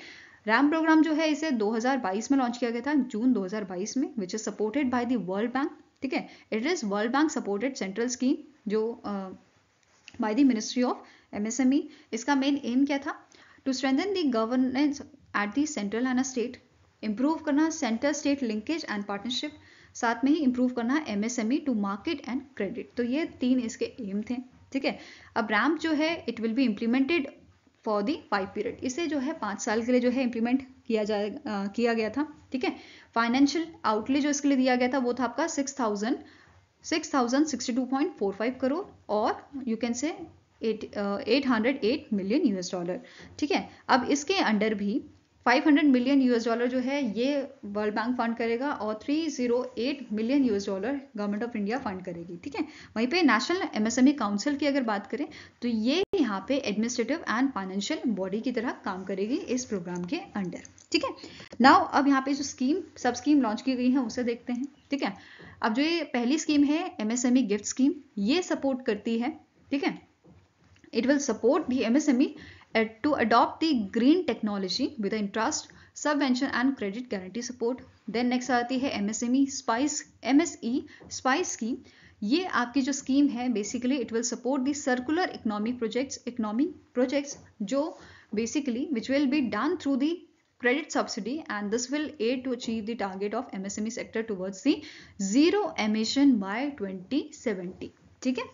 [SPEAKER 1] रैम प्रोग्राम जो है इसे 2022 में लॉन्च किया गया था जून 2022 में which is supported by the world bank ठीक है it is world bank supported central scheme जो by the ministry of MSME इसका मेन एम क्या था to strengthen the governance at the central and state improve करना center state linkage and partnership साथ में ही इंप्रूव करना M MSME to market and credit तो ये तीन इसके एम थे ठीक है अब रैम्प जो है it will be implemented for the five period इसे जो है पाँच साल के लिए जो है इम्प्लीमेंट किया जाएगा किया गया था ठीक है फाइनेंशियल आउटले जो इसके लिए दिया गया था वो था आपका six thousand six thousand sixty two point four five crore और you can say eight hundred million US dollar ठीक है अब इसके अंडर भी 500 मिलियन यूएस डॉलर जो है ये वर्ल्ड बैंक फंड करेगा और 308 million US dollar government of India fund करेगी ठीक है वहीं पे नेशनल एमएसएमई काउंसिल की अगर बात करें तो ये यहाँ पे एडमिनिस्ट्रेटिव एंड फाइनेंशियल बॉडी की तरह काम करेगी इस प्रोग्राम के अंडर ठीक है नाउ अब यहाँ पे जो स्कीम सब स्कीम लॉन्च की गई है उसे देखते हैं ठीक है अब जो ये पहली स्कीम है एमएसएमई गिफ्ट स्कीम ये सपोर्ट करती है ठीक है It will support the MSME at, to adopt the green technology with the interest, subvention and credit guarantee support. then next aati hai msme spice mse spice scheme ये आपकी जो स्कीम है basically it will support the circular economic projects economic projects जो basically which will be done through the credit subsidy and this will aid to achieve the target of MSME sector towards the zero emission by 2070. ठीक है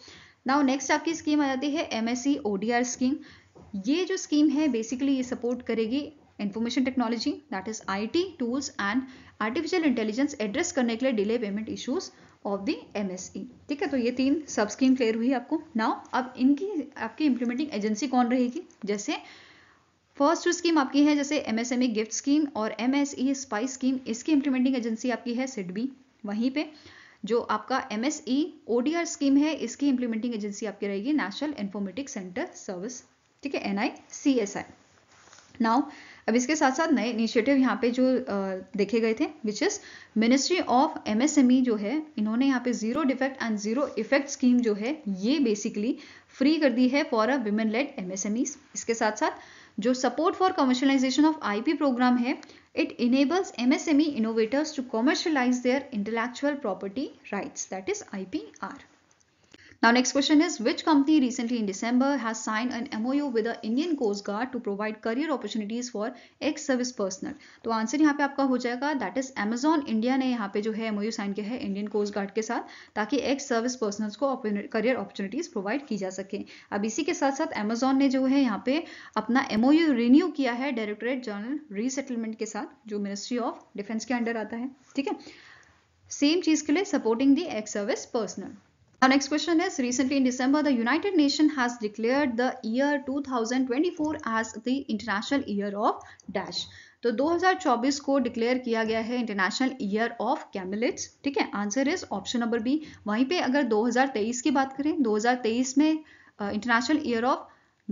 [SPEAKER 1] नाउ नेक्स्ट आपकी स्कीम आ जाती है एम एस स्कीम ये जो स्कीम है बेसिकली ये सपोर्ट करेगी information technology that is IT tools and artificial intelligence address करने के लिए delay payment issues of the MSE ठीक है तो ये तीन सब स्कीम क्लियर हुई आपको नाउ अब इनकी आपकी इंप्लीमेंटिंग एजेंसी कौन रहेगी जैसे फर्स्ट जो स्कीम आपकी है जैसे एमएसएमई गिफ्ट स्कीम और एमएसई स्पाइस स्कीम इसकी इंप्लीमेंटिंग एजेंसी आपकी है सिडबी वहीं पर जो आपका M S E ODR scheme है इसकी इंप्लीमेंटिंग एजेंसी आपकी रहेगी नेशनल इन्फॉर्मेटिक सेंटर सर्विस ठीक है N I C S I now अब इसके साथ साथ नए इनिशिएटिव यहाँ पे जो देखे गए थे which is ministry of MSME जो है इन्होंने यहाँ पे zero defect and zero effect scheme जो है ये बेसिकली फ्री कर दी है for a women led MSMEs इसके साथ साथ जो support for commercialization of IP program है It enables MSME innovators to commercialize their intellectual property rights that is IPR. Now next question is which company recently in December has signed an MOU with the Indian Coast Guard to provide career opportunities for ex service personnel तो आंसर यहाँ पे आपका हो जाएगा दैट इज अमेजोन इंडिया ने यहाँ पे जो है एमओयू साइन किया है इंडियन कोस्ट गार्ड के साथ ताकि एक्स सर्विस पर्सनल्स को करियर अपॉर्चुनिटीज प्रोवाइड की जा सके अब इसी के साथ साथ अमेजोन ने जो है यहाँ पे अपना एमओयू रिन्यू किया है डायरेक्टोरेट जनरल रीसेटलमेंट के साथ जो मिनिस्ट्री ऑफ डिफेंस के अंडर आता है ठीक है सेम चीज के लिए supporting the ex service personnel Our next question is recently in December the United Nations has declared the year 2024 as the International Year of Dash. तो 2024 को डिक्लेयर किया गया है इंटरनेशनल ईयर ऑफ कैमिलिट्स ठीक है answer is option number B वहीं पे अगर 2023 की बात करें 2023 में इंटरनेशनल ईयर ऑफ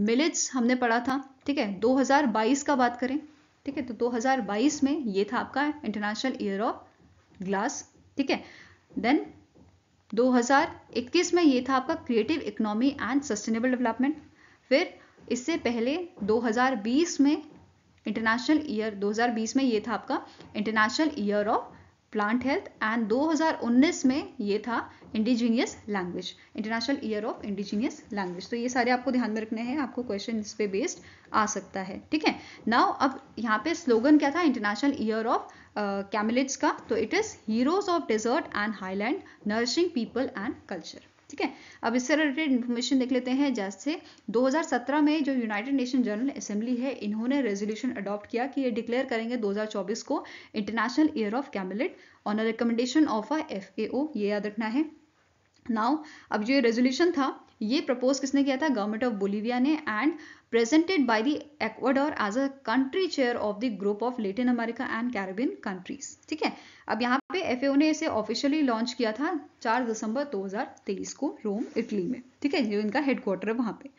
[SPEAKER 1] मिलिट्स हमने पढ़ा था ठीक है 2022 का बात करें ठीक है तो 2022 में ये था आपका इंटरनेशनल ईयर ऑफ ग्लास ठीक है देन 2021 में ये था आपका creative economy and sustainable development फिर इससे पहले 2020 में इंटरनेशनल ईयर 2020 में ये था आपका international year of plant health and 2019 में ये था indigenous language international year of indigenous language तो ये सारे आपको ध्यान में रखने हैं आपको क्वेश्चन इस पे बेस्ड आ सकता है ठीक है नाउ अब यहाँ पे स्लोगन क्या था इंटरनेशनल ईयर ऑफ कैमिलिट्स का तो it is heroes of desert and highland nourishing people and culture ठीक है अब इससे रिलेटेड इन्फॉर्मेशन देख लेते हैं जैसे 2017 में जो यूनाइटेड नेशन जनरल असेंबली है इन्होंने रेजोल्यूशन अडॉप्ट किया कि ये डिक्लेयर करेंगे 2024 को international year of camelid on a recommendation of a F ये याद रखना है नाउ अब जो ये रेजोल्यूशन था ये प्रपोज किसने किया था गवर्नमेंट ऑफ बोलीविया ने and presented by the Ecuador as a country chair of the group of Latin America and Caribbean countries. theek hai ab yahan pe fao ne ise officially launch kiya tha 4 december 2023 ko rome italy mein theek hai jo inka headquarter hai wahan pe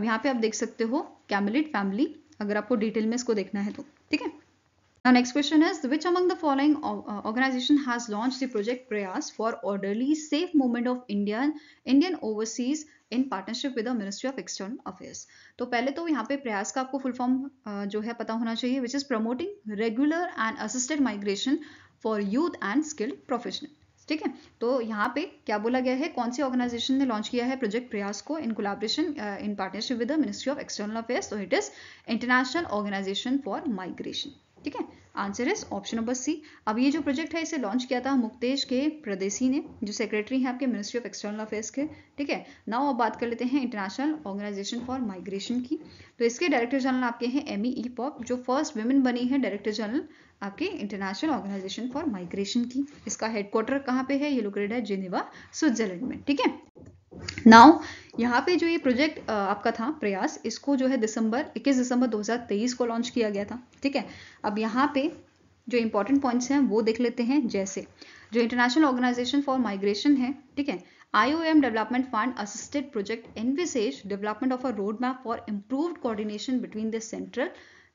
[SPEAKER 1] ab yahan pe aap dekh sakte ho camelid family agar aapko detail mein isko dekhna hai to theek hai Now next question is which among the following organization has launched the project Prayas for orderly safe movement of Indian Indian overseas in partnership with the ministry of external affairs तो पहले तो यहाँ पे प्रयास का आपको फुल फॉर्म जो है पता होना चाहिए which is promoting regular and assisted migration for youth and skilled professional ठीक है तो यहाँ पे क्या बोला गया है कौन सी ऑर्गेनाइजेशन ने लॉन्च किया है प्रोजेक्ट प्रयास को in collaboration in partnership with the ministry of external affairs तो it is international organization for migration ठीक है answer is option number C अब ये जो प्रोजेक्ट है इसे लॉन्च किया था मुक्तेश के प्रदेशी ने जो सेक्रेटरी हैं आपके मिनिस्ट्री ऑफ एक्सटर्नल अफेयर्स के ठीक है नाउ अब बात कर लेते हैं इंटरनेशनल ऑर्गेनाइजेशन फॉर माइग्रेशन की तो इसके डायरेक्टर जनरल आपके हैं एम ई पॉप जो फर्स्ट वुमेन बनी है डायरेक्टर जनरल आपके इंटरनेशनल ऑर्गेनाइजेशन फॉर माइग्रेशन की इसका हेडक्वार्टर कहाँ पे है ये लोकेटेड है जेनेवा स्विट्जरलैंड में ठीक है नाउ यहाँ पे जो ये प्रोजेक्ट आपका था प्रयास इसको जो है दिसंबर 21 दिसंबर 2023 को लॉन्च किया गया था ठीक है अब यहाँ पे जो इम्पोर्टेंट पॉइंट्स हैं वो देख लेते हैं जैसे जो इंटरनेशनल ऑर्गेनाइजेशन फॉर माइग्रेशन है ठीक है IOM Development Fund assisted project envisage development of a roadmap for improved coordination between the central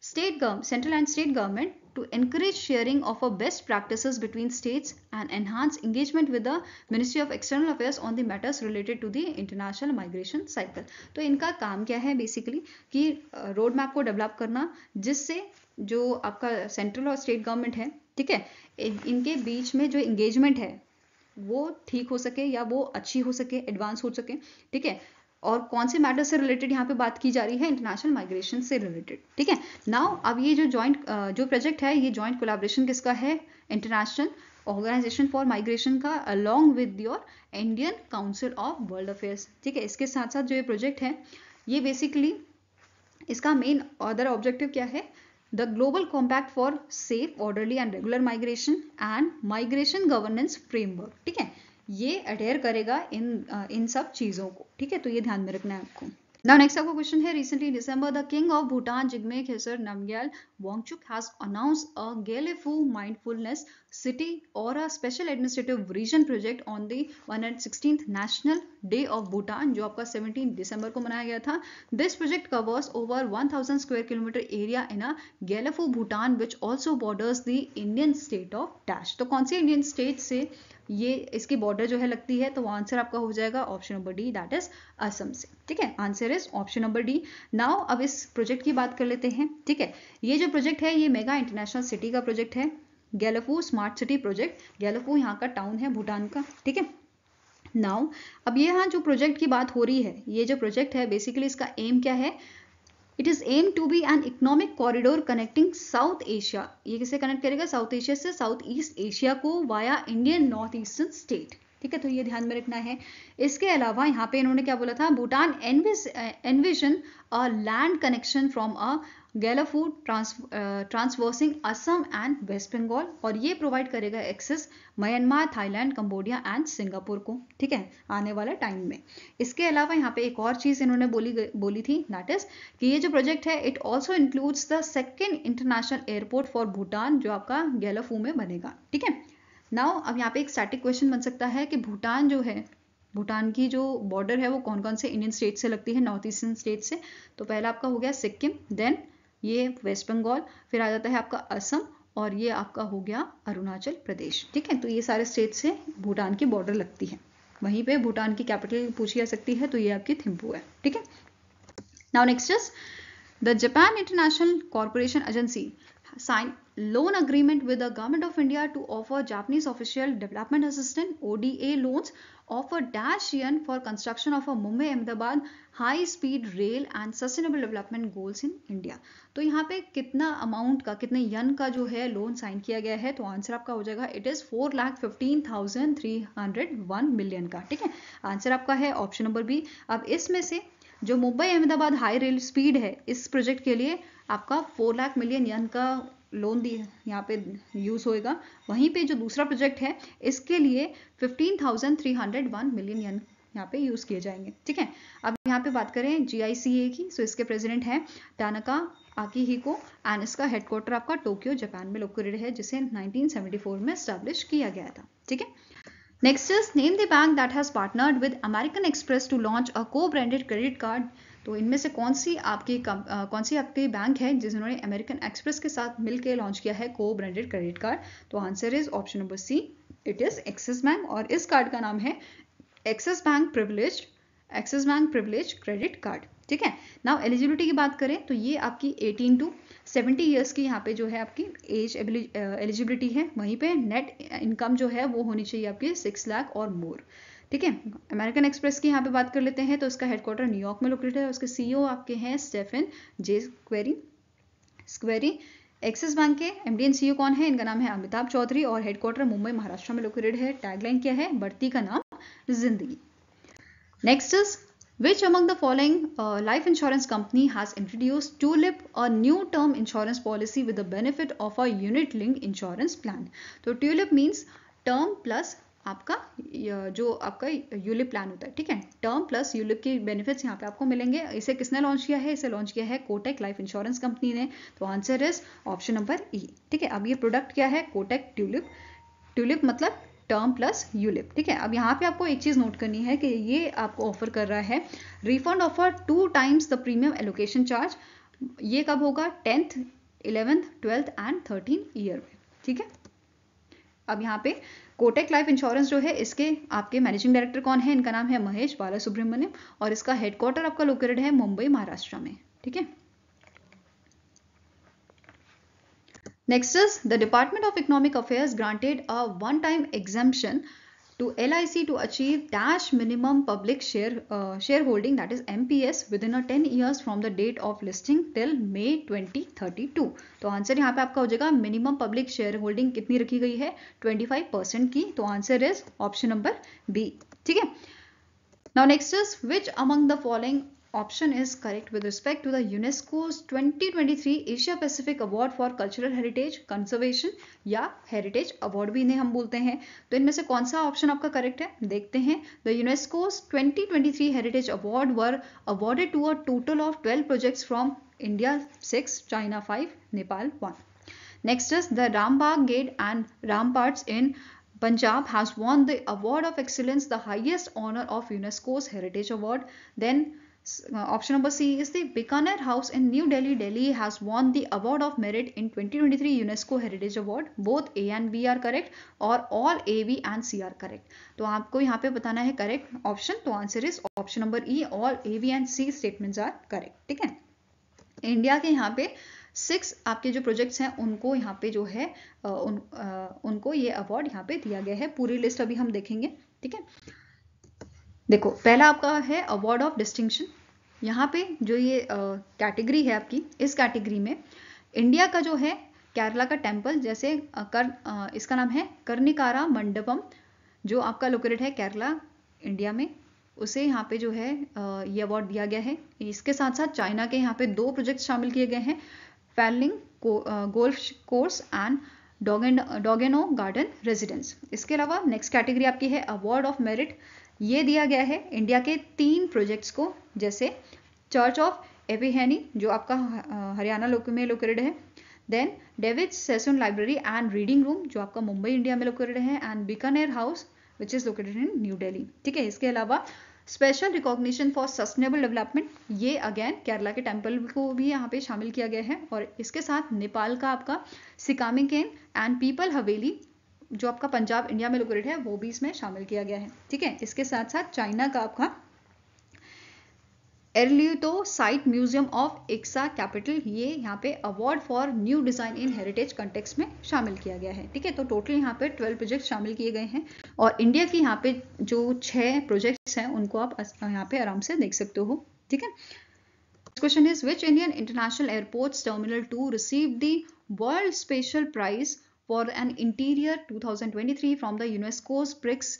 [SPEAKER 1] state government central and state government to encourage sharing of best practices between states and enhance engagement with the Ministry of External Affairs on the matters related to the international migration cycle. तो inka kaam kya hai basically कि road map ko develop karna jisse jo aapka central और state government है ठीक है inke beech mein jo engagement hai वो ठीक हो सके या वो अच्छी हो सके एडवांस हो सके ठीक है और कौन से मैटर से रिलेटेड यहाँ पे बात की जा रही है इंटरनेशनल माइग्रेशन से रिलेटेड ठीक है नाउ अब ये जो जॉइंट जो प्रोजेक्ट है ये जॉइंट कोलाब्रेशन किसका है इंटरनेशनल ऑर्गेनाइजेशन फॉर माइग्रेशन का along with your Indian council of world affairs ठीक है इसके साथ साथ जो ये प्रोजेक्ट है ये बेसिकली इसका मेन अदर ऑब्जेक्टिव क्या है the global compact for safe orderly and regular migration and migration governance framework ठीक है ये अडेयर करेगा इन इन सब चीजों को ठीक है तो ये ध्यान में रखना है आपको नाउ नेक्स्ट आपको क्वेश्चन है recently December the king of Bhutan Jigme Khesar Namgyel Wangchuck has announce a Gelephu mindfulness city or a region project on the one the 116th National Day of Bhutan जो आपका सेवनटीन दिसंबर को मनाया गया था this project covers over 1000 square kilometer area in a Gelephu Bhutan which also borders the Indian state of dash तो कौन सी इंडियन स्टेट से ये इसकी बॉर्डर जो है लगती है तो आंसर आपका हो जाएगा option number D that is Assam से ठीक है answer is option number D now अब इस प्रोजेक्ट की बात कर लेते हैं ठीक है ये जो प्रोजेक्ट है ये मेगा इंटरनेशनल सिटी का प्रोजेक्ट है Gelephu smart city project Gelephu यहाँ का टाउन है भूटान का ठीक है नाउ अब ये यहाँ जो प्रोजेक्ट की बात हो रही है ये जो प्रोजेक्ट है बेसिकली इसका एम क्या है it is aim to be an economic corridor connecting south Asia ये किसे कनेक्ट करेगा साउथ एशिया से साउथ ईस्ट एशिया को via Indian north eastern state ठीक है तो ये ध्यान में रखना है इसके अलावा यहाँ पे इन्होंने क्या बोला था Bhutan envis envision a land connection from a Gelephu traversing Assam and west Bengal और ये प्रोवाइड करेगा access Myanmar Thailand Cambodia and Singapore को ठीक है आने वाले टाइम में इसके अलावा यहाँ पे एक और चीज़ इन्होंने बोली बोली थी दैट इज कि ये जो प्रोजेक्ट है it also includes the second international airport for Bhutan जो आपका गैलाफू में बनेगा ठीक है नाउ अब यहाँ पे एक स्टैटिक क्वेश्चन बन सकता है कि भूटान जो है भूटान की जो बॉर्डर है वो कौन कौन से इंडियन स्टेट से लगती है नॉर्थ ईस्टर्न स्टेट से तो पहला आपका हो गया सिक्किम देन ये वेस्ट बंगाल फिर आ जाता है आपका असम और ये आपका हो गया अरुणाचल प्रदेश ठीक है तो ये सारे स्टेट से भूटान की बॉर्डर लगती है वहीं पे भूटान की कैपिटल पूछी जा सकती है तो ये आपकी थिम्पू है ठीक है now next the Japan international corporation agency sign loan agreement with the Government of India to offer Japanese Official Development Assistance ODA loans offered Dash Yen for construction of a Mumbai Ahmedabad high speed rail and sustainable development goals in India. तो यहाँ पे कितना अमाउंट का कितने यन का जो है लोन साइन किया गया है तो आंसर आपका हो जाएगा it is four lakh fifteen thousand three hundred one million का ठीक है आंसर आपका है ऑप्शन नंबर बी अब इसमें से जो Mumbai Ahmedabad high rail speed है इस प्रोजेक्ट के लिए आपका फोर लाख मिलियन यन का लोन दी यहाँ पे यूज़ होएगा वहीं पे जो दूसरा प्रोजेक्ट है इसके लिए 15,301 मिलियन यन यहाँ पे यूज़ किए जाएंगे ठीक है अब यहाँ पे बात करें जी की सो इसके प्रेसिडेंट है टानका आकी ही को एंड का हेडक्वार्टर आपका टोक्यो जापान में लोकेटेड है जिसे 1974 में स्टैब्लिश किया गया था ठीक है next is name the bank that has partnered with American Express to launch a co branded credit card तो इनमें से कौन सी आपकी कम, आ, कौन सी आपकी बैंक है जिन्होंने अमेरिकन एक्सप्रेस के साथ मिलकर लॉन्च किया है को ब्रांडेड क्रेडिट कार्ड तो answer is option number C it is Axis bank और इस कार्ड का नाम है Axis bank privilege Axis bank privilege credit card ठीक है नाउ एलिजिबिलिटी की बात करें तो ये आपकी 18 टू 70 ईयर्स की यहाँ पे जो है आपकी एज एलिजिबिलिटी है वहीं पे नेट इनकम जो है वो होनी चाहिए आपकी सिक्स लाख और मोर ठीक है अमेरिकन एक्सप्रेस की यहाँ पे बात कर लेते हैं तो उसका हेडक्वार्टर न्यूयॉर्क में लोकेटेड है उसके सीईओ e आपके हैं स्टेफन जे स्क्वेरी स्क्वेरी एक्सिस बैंक के एम डी सीईओ कौन है इनका नाम है अमिताभ चौधरी और हेडक्वार्टर मुंबई महाराष्ट्र में लोकेटेड है टैगलाइन क्या है बढ़ती का नाम जिंदगी next is Which among the following uh, life insurance company has introduced Tulip, a new term insurance policy with the benefit of a unit-linked insurance plan? So तो Tulip means term plus आपका जो आपका यूलिप प्लान होता है ठीक है टर्म प्लस यूलिप की बेनिफिट्स यहाँ पे आपको मिलेंगे इसे किसने लॉन्च किया है इसे लॉन्च किया है कोटेक लाइफ इंश्योरेंस कंपनी ने तो answer is option number E e, ठीक है अब ये प्रोडक्ट क्या है कोटेक ट्यूलिप ट्यूलिप मतलब टर्म प्लस यूलिप ठीक है अब यहाँ पे आपको एक चीज़ नोट करनी है कि ये आपको ऑफर कर रहा है refund offer two times the premium allocation charge ये कब होगा tenth eleventh twelfth and thirteen year में ठीक है अब यहाँ पे कोटेक लाइफ इंश्योरेंस जो है इसके आपके मैनेजिंग डायरेक्टर कौन है इनका नाम है महेश बाला सुब्रमण्यम और इसका हेडक्वार्टर आपका लोकेटेड है मुंबई महाराष्ट्र में ठीक है next is the department of economic affairs granted a one time exemption to LIC to achieve dash minimum public share uh, shareholding that is MPS within a 10 years from the date of listing till May 2032 तो आंसर यहाँ पे आपका हो जाएगा मिनिमम पब्लिक शेयर होल्डिंग कितनी रखी गई है 25 परसेंट की तो answer is option number B ठीक है Now next is which among the following option is correct with respect to the UNESCO's 2023 Asia Pacific award for cultural heritage conservation या हेरिटेज अवार्ड भी इन्हें हम बोलते हैं तो इनमें से कौन सा ऑप्शन आपका करेक्ट है देखते हैं the UNESCO's 2023 heritage award were awarded to a total of 12 projects from India 6 China 5 Nepal 1 Next is the Rambagh Gate and Ramparts in Punjab has won the Award of Excellence, the highest honor of UNESCO's Heritage Award. Then option number C is the Bikaner House in New Delhi, Delhi has won the Award of Merit in 2023 UNESCO Heritage Award. Both A and B are correct और all A, B and C are correct. तो आपको यहाँ पे बताना है correct option. तो answer is option number E. All A, B and C statements are correct. ठीक है इंडिया के यहाँ पे सिक्स आपके जो प्रोजेक्ट्स हैं उनको यहाँ पे जो है उन, उनको ये अवार्ड यहाँ पे दिया गया है पूरी लिस्ट अभी हम देखेंगे ठीक है देखो पहला आपका है अवार्ड ऑफ डिस्टिंक्शन यहाँ पे जो ये कैटेगरी है आपकी इस कैटेगरी में इंडिया का जो है केरला का टेम्पल जैसे कर uh, इसका नाम है कर्णिकारा मंडपम जो आपका लोकेटेड है केरला इंडिया में उसे यहाँ पे जो है ये अवार्ड दिया गया है इसके साथ साथ चाइना के यहाँ पे दो प्रोजेक्ट शामिल किए गए हैं फैलिंग गोल्फ कोर्स एंड डॉगेनो गार्डन रेजिडेंस इसके अलावा नेक्स्ट कैटेगरी आपकी है अवार्ड ऑफ मेरिट ये दिया गया है इंडिया के तीन प्रोजेक्ट्स को जैसे चर्च ऑफ एपिहैनी जो आपका हरियाणा लोक में लोकेटेड है then David Sassoon library and reading room जो आपका मुंबई इंडिया में लोकेटेड है and Bikaner house which is located in New Delhi ठीक है इसके अलावा special recognition for sustainable development ये अगेन केरला के टेम्पल को भी यहाँ पे शामिल किया गया है और इसके साथ नेपाल का आपका सिकामिकेन एंड पीपल हवेली जो आपका पंजाब इंडिया में लोकेटेड है वो भी इसमें शामिल किया गया है ठीक है इसके साथ साथ चाइना का आपका Erlitou site museum of Xia capital ये यहाँ पे award for new design in heritage context में शामिल किया गया है ठीक है तो टोटल यहाँ पे 12 प्रोजेक्ट शामिल किए गए हैं और इंडिया की यहाँ पे जो छह प्रोजेक्ट्स हैं उनको आप यहाँ पे आराम से देख सकते हो ठीक है question is which Indian international airports terminal two receive the world special prize for an interior 2023 from the UNESCO's prix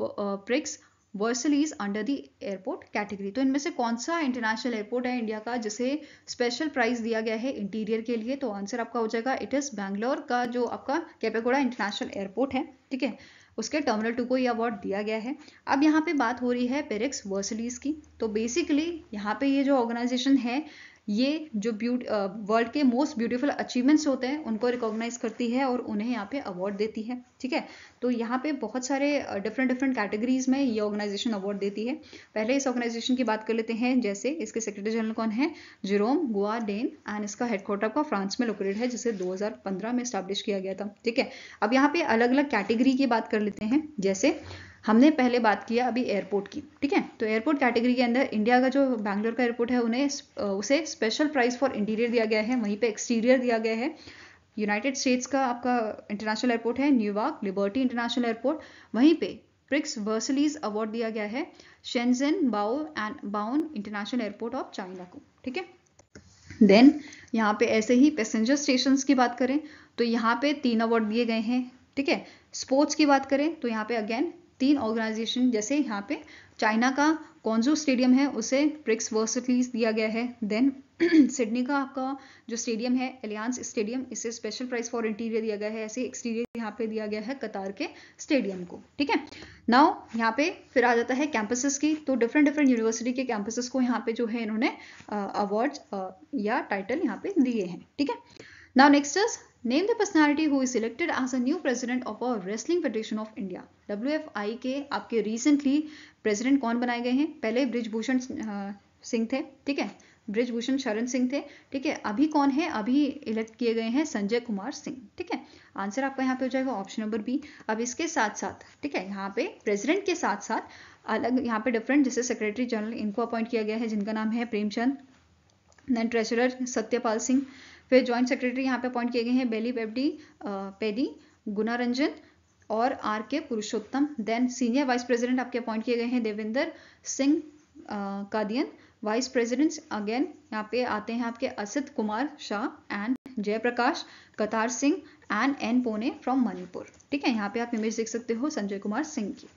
[SPEAKER 1] BRICS Versailles under the airport category तो इनमें से कौन सा इंटरनेशनल एयरपोर्ट है इंडिया का जिसे स्पेशल प्राइज दिया गया है इंटीरियर के लिए तो आंसर आपका हो जाएगा इट इज़ बैंगलोर का जो आपका कैपेगोड़ा इंटरनेशनल एयरपोर्ट है ठीक है उसके टर्मिनल टू को ये अवार्ड दिया गया है अब यहाँ पे बात हो रही है पेरिक्स वर्सलीज की तो बेसिकली यहाँ पे ये जो ऑर्गेनाइजेशन है ये जो ब्यूट वर्ल्ड के मोस्ट ब्यूटीफुल अचीवमेंट्स होते हैं उनको रिकॉग्नाइज करती है और उन्हें यहाँ पे अवार्ड देती है ठीक है तो यहाँ पे बहुत सारे डिफरेंट डिफरेंट कैटेगरीज में ये ऑर्गेनाइजेशन अवार्ड देती है पहले इस ऑर्गेनाइजेशन की बात कर लेते हैं जैसे इसके सेक्रेटरी जनरल कौन है जिरोम गोवा डेन एंड इसका हेडक्वार्टर का फ्रांस में लोकेटेड है जिसे दो में स्टैब्लिश किया गया था ठीक है अब यहाँ पे अलग अलग कैटेगरी की बात कर लेते हैं जैसे हमने पहले बात किया अभी एयरपोर्ट की ठीक है तो एयरपोर्ट कैटेगरी के अंदर इंडिया का जो बैंगलोर का एयरपोर्ट है उन्हें उसे स्पेशल प्राइस फॉर इंटीरियर दिया गया है वहीं पे एक्सटीरियर दिया गया है यूनाइटेड स्टेट्स का आपका इंटरनेशनल एयरपोर्ट है न्यूयॉर्क लिबर्टी इंटरनेशनल एयरपोर्ट वहीं पे प्रिक्स वर्सलीज अवार्ड दिया गया है शेनजेन बाओ एंड बाउन इंटरनेशनल एयरपोर्ट ऑफ चाइना को ठीक है देन यहाँ पे ऐसे ही पैसेंजर स्टेशन की बात करें तो यहाँ पे तीन अवार्ड दिए गए हैं ठीक है स्पोर्ट्स की बात करें तो यहाँ पे अगेन तीन ऑर्गेनाइजेशन जैसे यहाँ पे चाइना का कौनजो स्टेडियम है उसे ब्रिक्स वर्सिटीज दिया गया है देन <clears throat> सिडनी का आपका जो स्टेडियम है एलियांस स्टेडियम इसे स्पेशल प्राइस फॉर इंटीरियर दिया गया है ऐसे एक्सटीरियर यहाँ पे दिया गया है कतार के स्टेडियम को ठीक है नाउ यहाँ पे फिर आ जाता है कैंपसेस की तो डिफरेंट डिफरेंट यूनिवर्सिटी के कैंपसेस को यहाँ पे जो है इन्होंने अवार्ड या टाइटल यहाँ पे दिए हैं ठीक है now next is name Name the personality selected as a new president of a of federation of India W F I के आपके रिसेंटली प्रेजिडेंट कौन बनाए गए हैं पहले ब्रिजभूषण सिंह थे ठीक है ब्रिजभूषण शरण सिंह थे ठीक है अभी कौन है अभी इलेक्ट किए गए हैं संजय कुमार सिंह ठीक है आंसर आपका यहाँ पे हो जाएगा ऑप्शन नंबर बी अब इसके साथ साथ ठीक है यहाँ पे प्रेसिडेंट के साथ साथ अलग यहाँ पे डिफरेंट जैसे सेक्रेटरी जनरल इनको अपॉइंट किया गया है जिनका नाम है प्रेमचंद देन ट्रेजरर सत्यपाल सिंह फिर जॉइंट सेक्रेटरी यहाँ पे अपॉइंट किए गए हैं बेली बेबडी पेदी गुना रंजन और R K Purushottam then senior vice president आपके अपॉइंट किए गए हैं Devendra Singh Kadian vice presidents again यहाँ पे आते हैं आपके Asit Kumar Shah and Jaiprakash Katar Singh and N पोने फ्रॉम मणिपुर ठीक है यहाँ पे आप इमेज देख सकते हो संजय कुमार सिंह की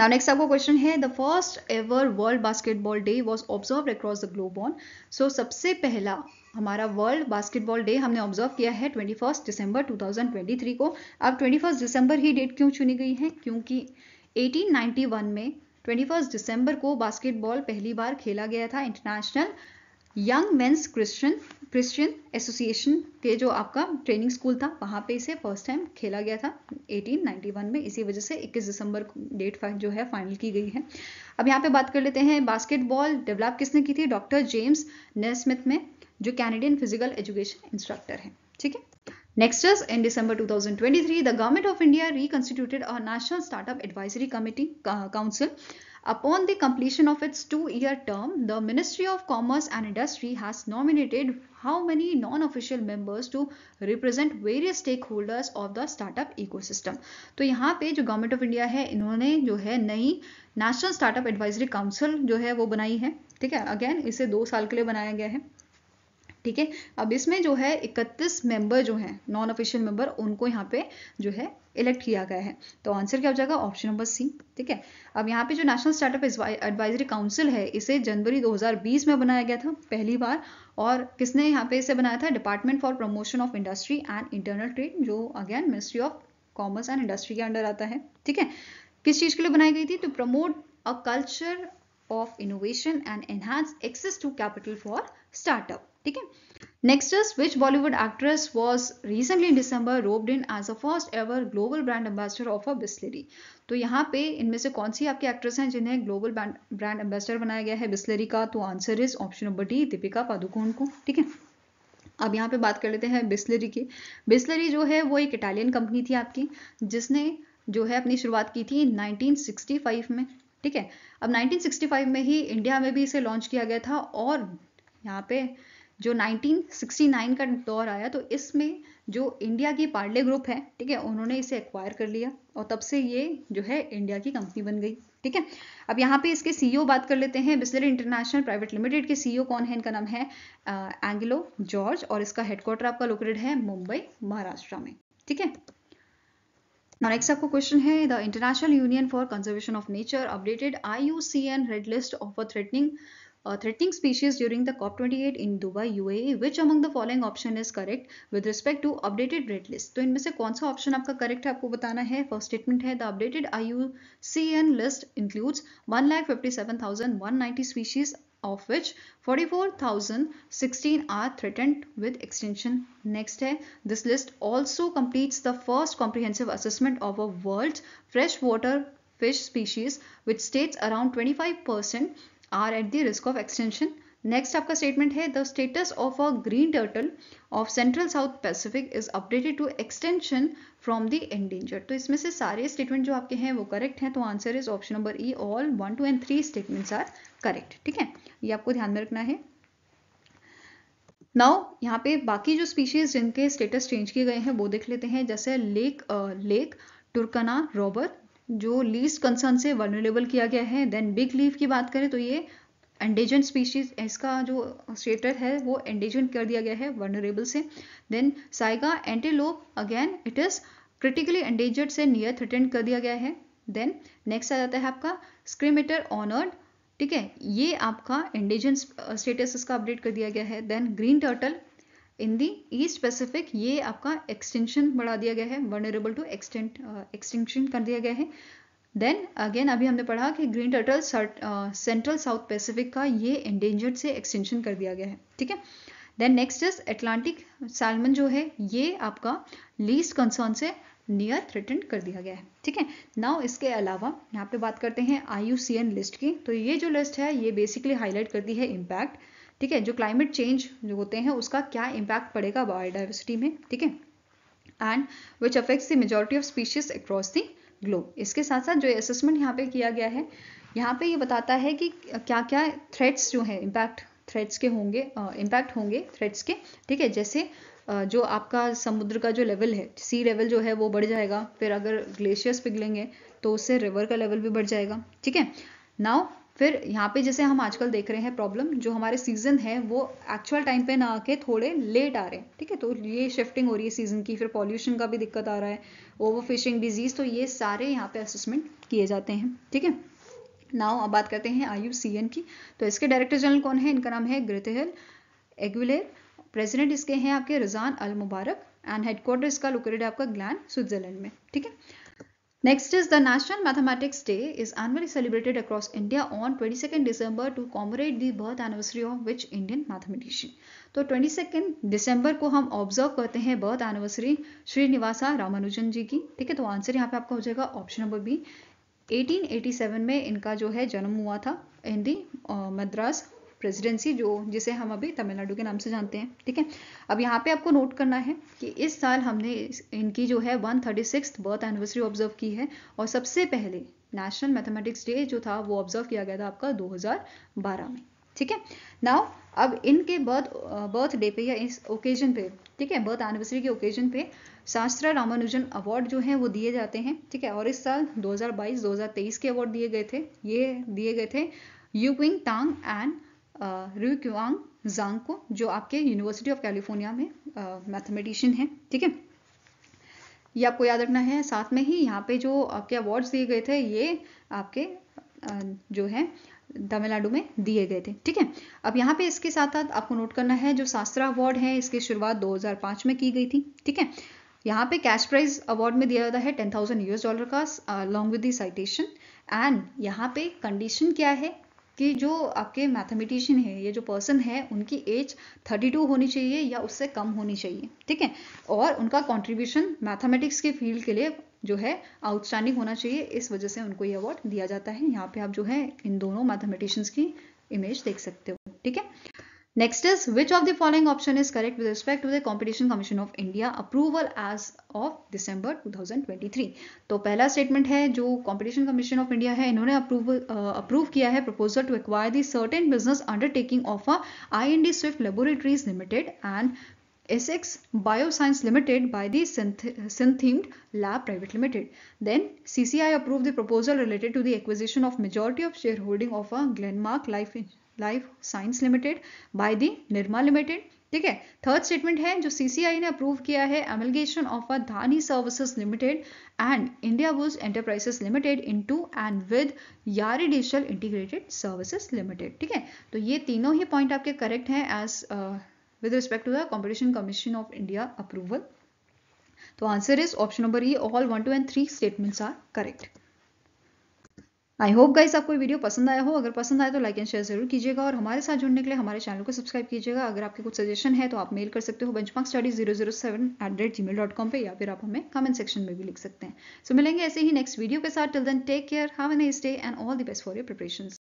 [SPEAKER 1] Now next आपको क्वेश्चन है the first ever world basketball day was observe across the globe on so सबसे पहला हमारा वर्ल्ड बास्केटबॉल डे हमने ऑब्जर्व किया है 21 दिसंबर 2023 को अब 21 दिसंबर ही डेट क्यों चुनी गई है क्योंकि 1891 में 21 दिसंबर को बास्केटबॉल पहली बार खेला गया था international young mens christian christian association के जो आपका ट्रेनिंग स्कूल था वहाँ पे इसे फर्स्ट टाइम खेला गया था 1891 में इसी वजह से 21 दिसंबर डेट जो है फाइनल की गई है अब यहाँ पे बात कर लेते हैं बास्केटबॉल डेवलप किसने की थी डॉक्टर जेम्स नेस्मिथ में जो कैनेडियन फिजिकल एजुकेशन इंस्ट्रक्टर है ठीक है next is in December 2023 the government of India reconstituted a national startup advisory committee council upon Upon the completion of its two-year term, the Ministry of Commerce and Industry has nominated how many non-official members to represent various stakeholders of the startup ecosystem. तो यहाँ पे जो गवर्नमेंट ऑफ इंडिया है इन्होंने जो है नई नेशनल स्टार्टअप एडवाइजरी काउंसिल जो है वो बनाई है ठीक है अगेन इसे दो साल के लिए बनाया गया है ठीक है अब इसमें जो है 31 मेंबर जो हैं नॉन ऑफिशियल मेंबर उनको यहाँ पे जो है इलेक्ट किया गया है तो आंसर क्या हो जाएगा ऑप्शन नंबर सी ठीक है अब यहाँ पे जो नेशनल स्टार्टअप एडवाइजरी काउंसिल है इसे जनवरी 2020 में बनाया गया था पहली बार और किसने यहाँ पे इसे बनाया था department for promotion of industry and internal trade जो again ministry of commerce and industry के अंडर आता है ठीक है किस चीज़ के लिए बनाई गई थी to promote a culture of innovation and enhance access to capital for startup ठीक है next which Bollywood actress was recently in December roped in as a first ever global brand ambassador of a Bisleri तो यहाँ पे इनमें से कौन सी आपकी एक्ट्रेस हैं जिन्हें ग्लोबल ब्रांड एम्बेसडर बनाया गया है बिस्लरी का तो answer is option number D Deepika Padukone को ठीक है अब यहाँ पे बात कर लेते हैं बिस्लरी की बिस्लरी जो है वो एक इटालियन कंपनी थी आपकी जिसने जो है अपनी शुरुआत की थी 1965 में ठीक है अब 1965 में ही इंडिया में भी इसे लॉन्च किया गया था और यहाँ पे जो 1969 का दौर आया तो इसमें जो इंडिया की पार्ले ग्रुप है ठीक है उन्होंने इसे एक्वायर कर लिया और तब से ये जो है इंडिया की कंपनी बन गई ठीक है अब यहाँ पे इसके सीईओ e बात कर लेते हैं बिस्लर इंटरनेशनल प्राइवेट लिमिटेड के सीईओ e कौन है इनका नाम है एंग्लो जॉर्ज और इसका हेडक्वार्टर आपका लोकेटेड है मुंबई महाराष्ट्र में ठीक है नेक्स्ट आपको क्वेश्चन है the international union for conservation of nature updated I U C N red list of a threatening uh, threatening species during the COP28 in Dubai, UAE. Which among the following option is correct with respect to updated red list? So, in this, which option is correct? Correct है आपको बताना statement फर्स्ट स्टेटमेंट है the updated I list includes one of which 44,016 are threatened with extinction. Next, this list also completes the first comprehensive assessment of a world's freshwater fish species, which states around 25% are at the risk of extension next आपका स्टेटमेंट है the status of a green turtle of central south Pacific is updated to extension from the endanger तो इसमें से सारे स्टेटमेंट जो आपके हैं वो करेक्ट हैं तो answer is option number E all one two and three statements are correct ठीक है ये आपको ध्यान में रखना है नाउ यहाँ पे बाकी जो स्पीशीज जिनके स्टेटस चेंज किए गए हैं वो देख लेते हैं जैसे लेक लेक टुर्कना रॉबर जो लीस्ट कंसर्न से वर्नरेबल किया गया है देन बिग लीव की बात करें तो ये एंडेजन स्पीशीज इसका जो स्टेटस है वो एंडेजन कर दिया गया है वर्नरेबल से then saiga antelope again it is critically endangered से नियर थ्रेटेंड कर दिया गया है देन नेक्स्ट आ जाता है आपका स्क्रीमेटर ऑनर्ड ठीक है ये आपका एंडेजन स्टेटस इसका अपडेट कर दिया गया है then green turtle in the east e Pacific ये आपका एक्सटेंशन बढ़ा दिया गया है वर्नरेबल टू एक्सटेंट एक्सटेंशन कर दिया गया है देन अगेन अभी हमने पढ़ा कि green turtle central south Pacific का ये एंडेंजर्ड से एक्सटेंशन कर दिया गया है ठीक है then next is Atlantic salmon जो है ये आपका लीस्ट कंसर्न से नियर थ्रेटेंड कर दिया गया है ठीक है नाउ इसके अलावा यहाँ पे बात करते हैं आई लिस्ट की तो ये जो लिस्ट है ये बेसिकली हाईलाइट करती है इम्पैक्ट ठीक है जो क्लाइमेट चेंज जो होते हैं उसका क्या इम्पैक्ट पड़ेगा बायोडाइवर्सिटी में ठीक है and which affects the majority of species across the globe इसके साथ साथ जो असेसमेंट यहाँ पे किया गया है यहाँ पे ये यह बताता है कि क्या क्या थ्रेट्स जो है इम्पैक्ट थ्रेट्स के होंगे इम्पैक्ट uh, होंगे थ्रेट्स के ठीक है जैसे uh, जो आपका समुद्र का जो लेवल है सी लेवल जो है वो बढ़ जाएगा फिर अगर ग्लेशियर्स पिघलेंगे तो उससे रिवर का लेवल भी बढ़ जाएगा ठीक है नाउ फिर यहाँ पे जैसे हम आजकल देख रहे हैं प्रॉब्लम जो हमारे सीज़न है वो एक्चुअल टाइम पे ना आके थोड़े लेट आ रहे हैं ठीक है तो ये शिफ्टिंग हो रही है सीज़न की फिर पॉल्यूशन का भी दिक्कत आ रहा है ओवर फिशिंग डिजीज़ तो ये सारे यहाँ पे असेसमेंट किए जाते हैं ठीक है नाउ अब बात करते हैं एन की तो इसके डायरेक्टर जनरल कौन है इनका नाम है ग्रितहल एग्विलेर प्रेसिडेंट इसके हैं आपके Razan Al Mubarak and headquarter इसका लोकेटेड है आपका ग्लैंड स्विट्जरलैंड में ठीक है Next is the National Mathematics Day is annually celebrated across India on 22nd December to commemorate the birth anniversary of which Indian mathematician. तो 22nd December को हम observe करते हैं birth anniversary श्री निवासा रामानुजन जी की ठीक है तो answer यहाँ पे आपका हो जाएगा option number B 1887 में इनका जो है जन्म हुआ था in the uh, Madras presidency जो जिसे हम अभी तमिलनाडु के नाम से जानते हैं ठीक है अब यहाँ पे आपको नोट करना है कि इस साल हमने इनकी जो है one thirty six birth anniversary observe की है और सबसे पहले नेशनल मैथमेटिक्स डे जो था वो ऑब्जर्व किया गया था आपका 2012 में ठीक है नाउ अब इनके बर्थ बर्थ डे पे या इस ओकेजन पे ठीक है बर्थ एनिवर्सरी के ओकेजन पे शास्त्रा रामानुजन अवार्ड जो है वो दिए जाते हैं ठीक है और इस साल 2022-2023 के अवार्ड दिए गए थे ये दिए गए थे यूपिंग टांग एंड रू क्यूआंग जांग को जो आपके यूनिवर्सिटी ऑफ कैलिफोर्निया में मैथमेटिशियन है ठीक है ये आपको याद रखना है साथ में ही यहाँ पे जो आपके अवार्ड्स दिए गए थे ये आपके जो है तमिलनाडु में दिए गए थे ठीक है अब यहाँ पे इसके साथ साथ आपको नोट करना है जो शास्त्रा अवार्ड है इसकी शुरुआत 2005 में की गई थी ठीक है यहाँ पे कैश प्राइज अवार्ड में दिया जाता है टेन थाउजेंड यूएस डॉलर का long with the citation and यहाँ पे कंडीशन क्या है कि जो आपके मैथमेटिशियन है या जो पर्सन है उनकी एज 32 होनी चाहिए या उससे कम होनी चाहिए ठीक है और उनका कंट्रीब्यूशन मैथमेटिक्स के फील्ड के लिए जो है आउटस्टैंडिंग होना चाहिए इस वजह से उनको ये अवार्ड दिया जाता है यहाँ पे आप जो है इन दोनों मैथमेटिशियंस की इमेज देख सकते हो ठीक है Next is which of the following option is correct with respect to the Competition Commission of India approval as of December 2023. तो पहला statement है जो Competition Commission of India है इन्होंने approval uh, approve किया है proposal to acquire the certain business undertaking of a IND Swift Laboratories Limited and Essex Bioscience Limited by the Synthemed Lab Private Limited. Then CCI approved the proposal related to the acquisition of majority of shareholding of a Glenmark Life Insurance life science limited by the Nirma limited ठीक है थर्ड स्टेटमेंट है जो सीसीआई ने अप्रूव किया है amalgamation of a Dhani services limited and Indiabulls enterprises limited into and with Yaari digital integrated services limited ठीक है तो ये तीनों ही पॉइंट आपके करेक्ट हैं as with respect to the competition commission of India approval तो answer is option number E all one two and three statements are correct I hope guys आपको वीडियो पसंद आया हो अगर पसंद आए तो लाइक एंड शेयर जरूर कीजिएगा और हमारे साथ जुड़ने के लिए हमारे चैनल को सब्सक्राइब कीजिएगा अगर आपके कुछ सजेशन है तो आप मेल कर सकते हो benchmark study zero zero seven at the rate Gmail dot com पर या फिर आप हमें कमेंट सेक्शन में भी लिख सकते हैं सो so, मिलेंगे ऐसे ही नेक्स्ट वीडियो के साथ till then take care have a nice day and all the best for your preparation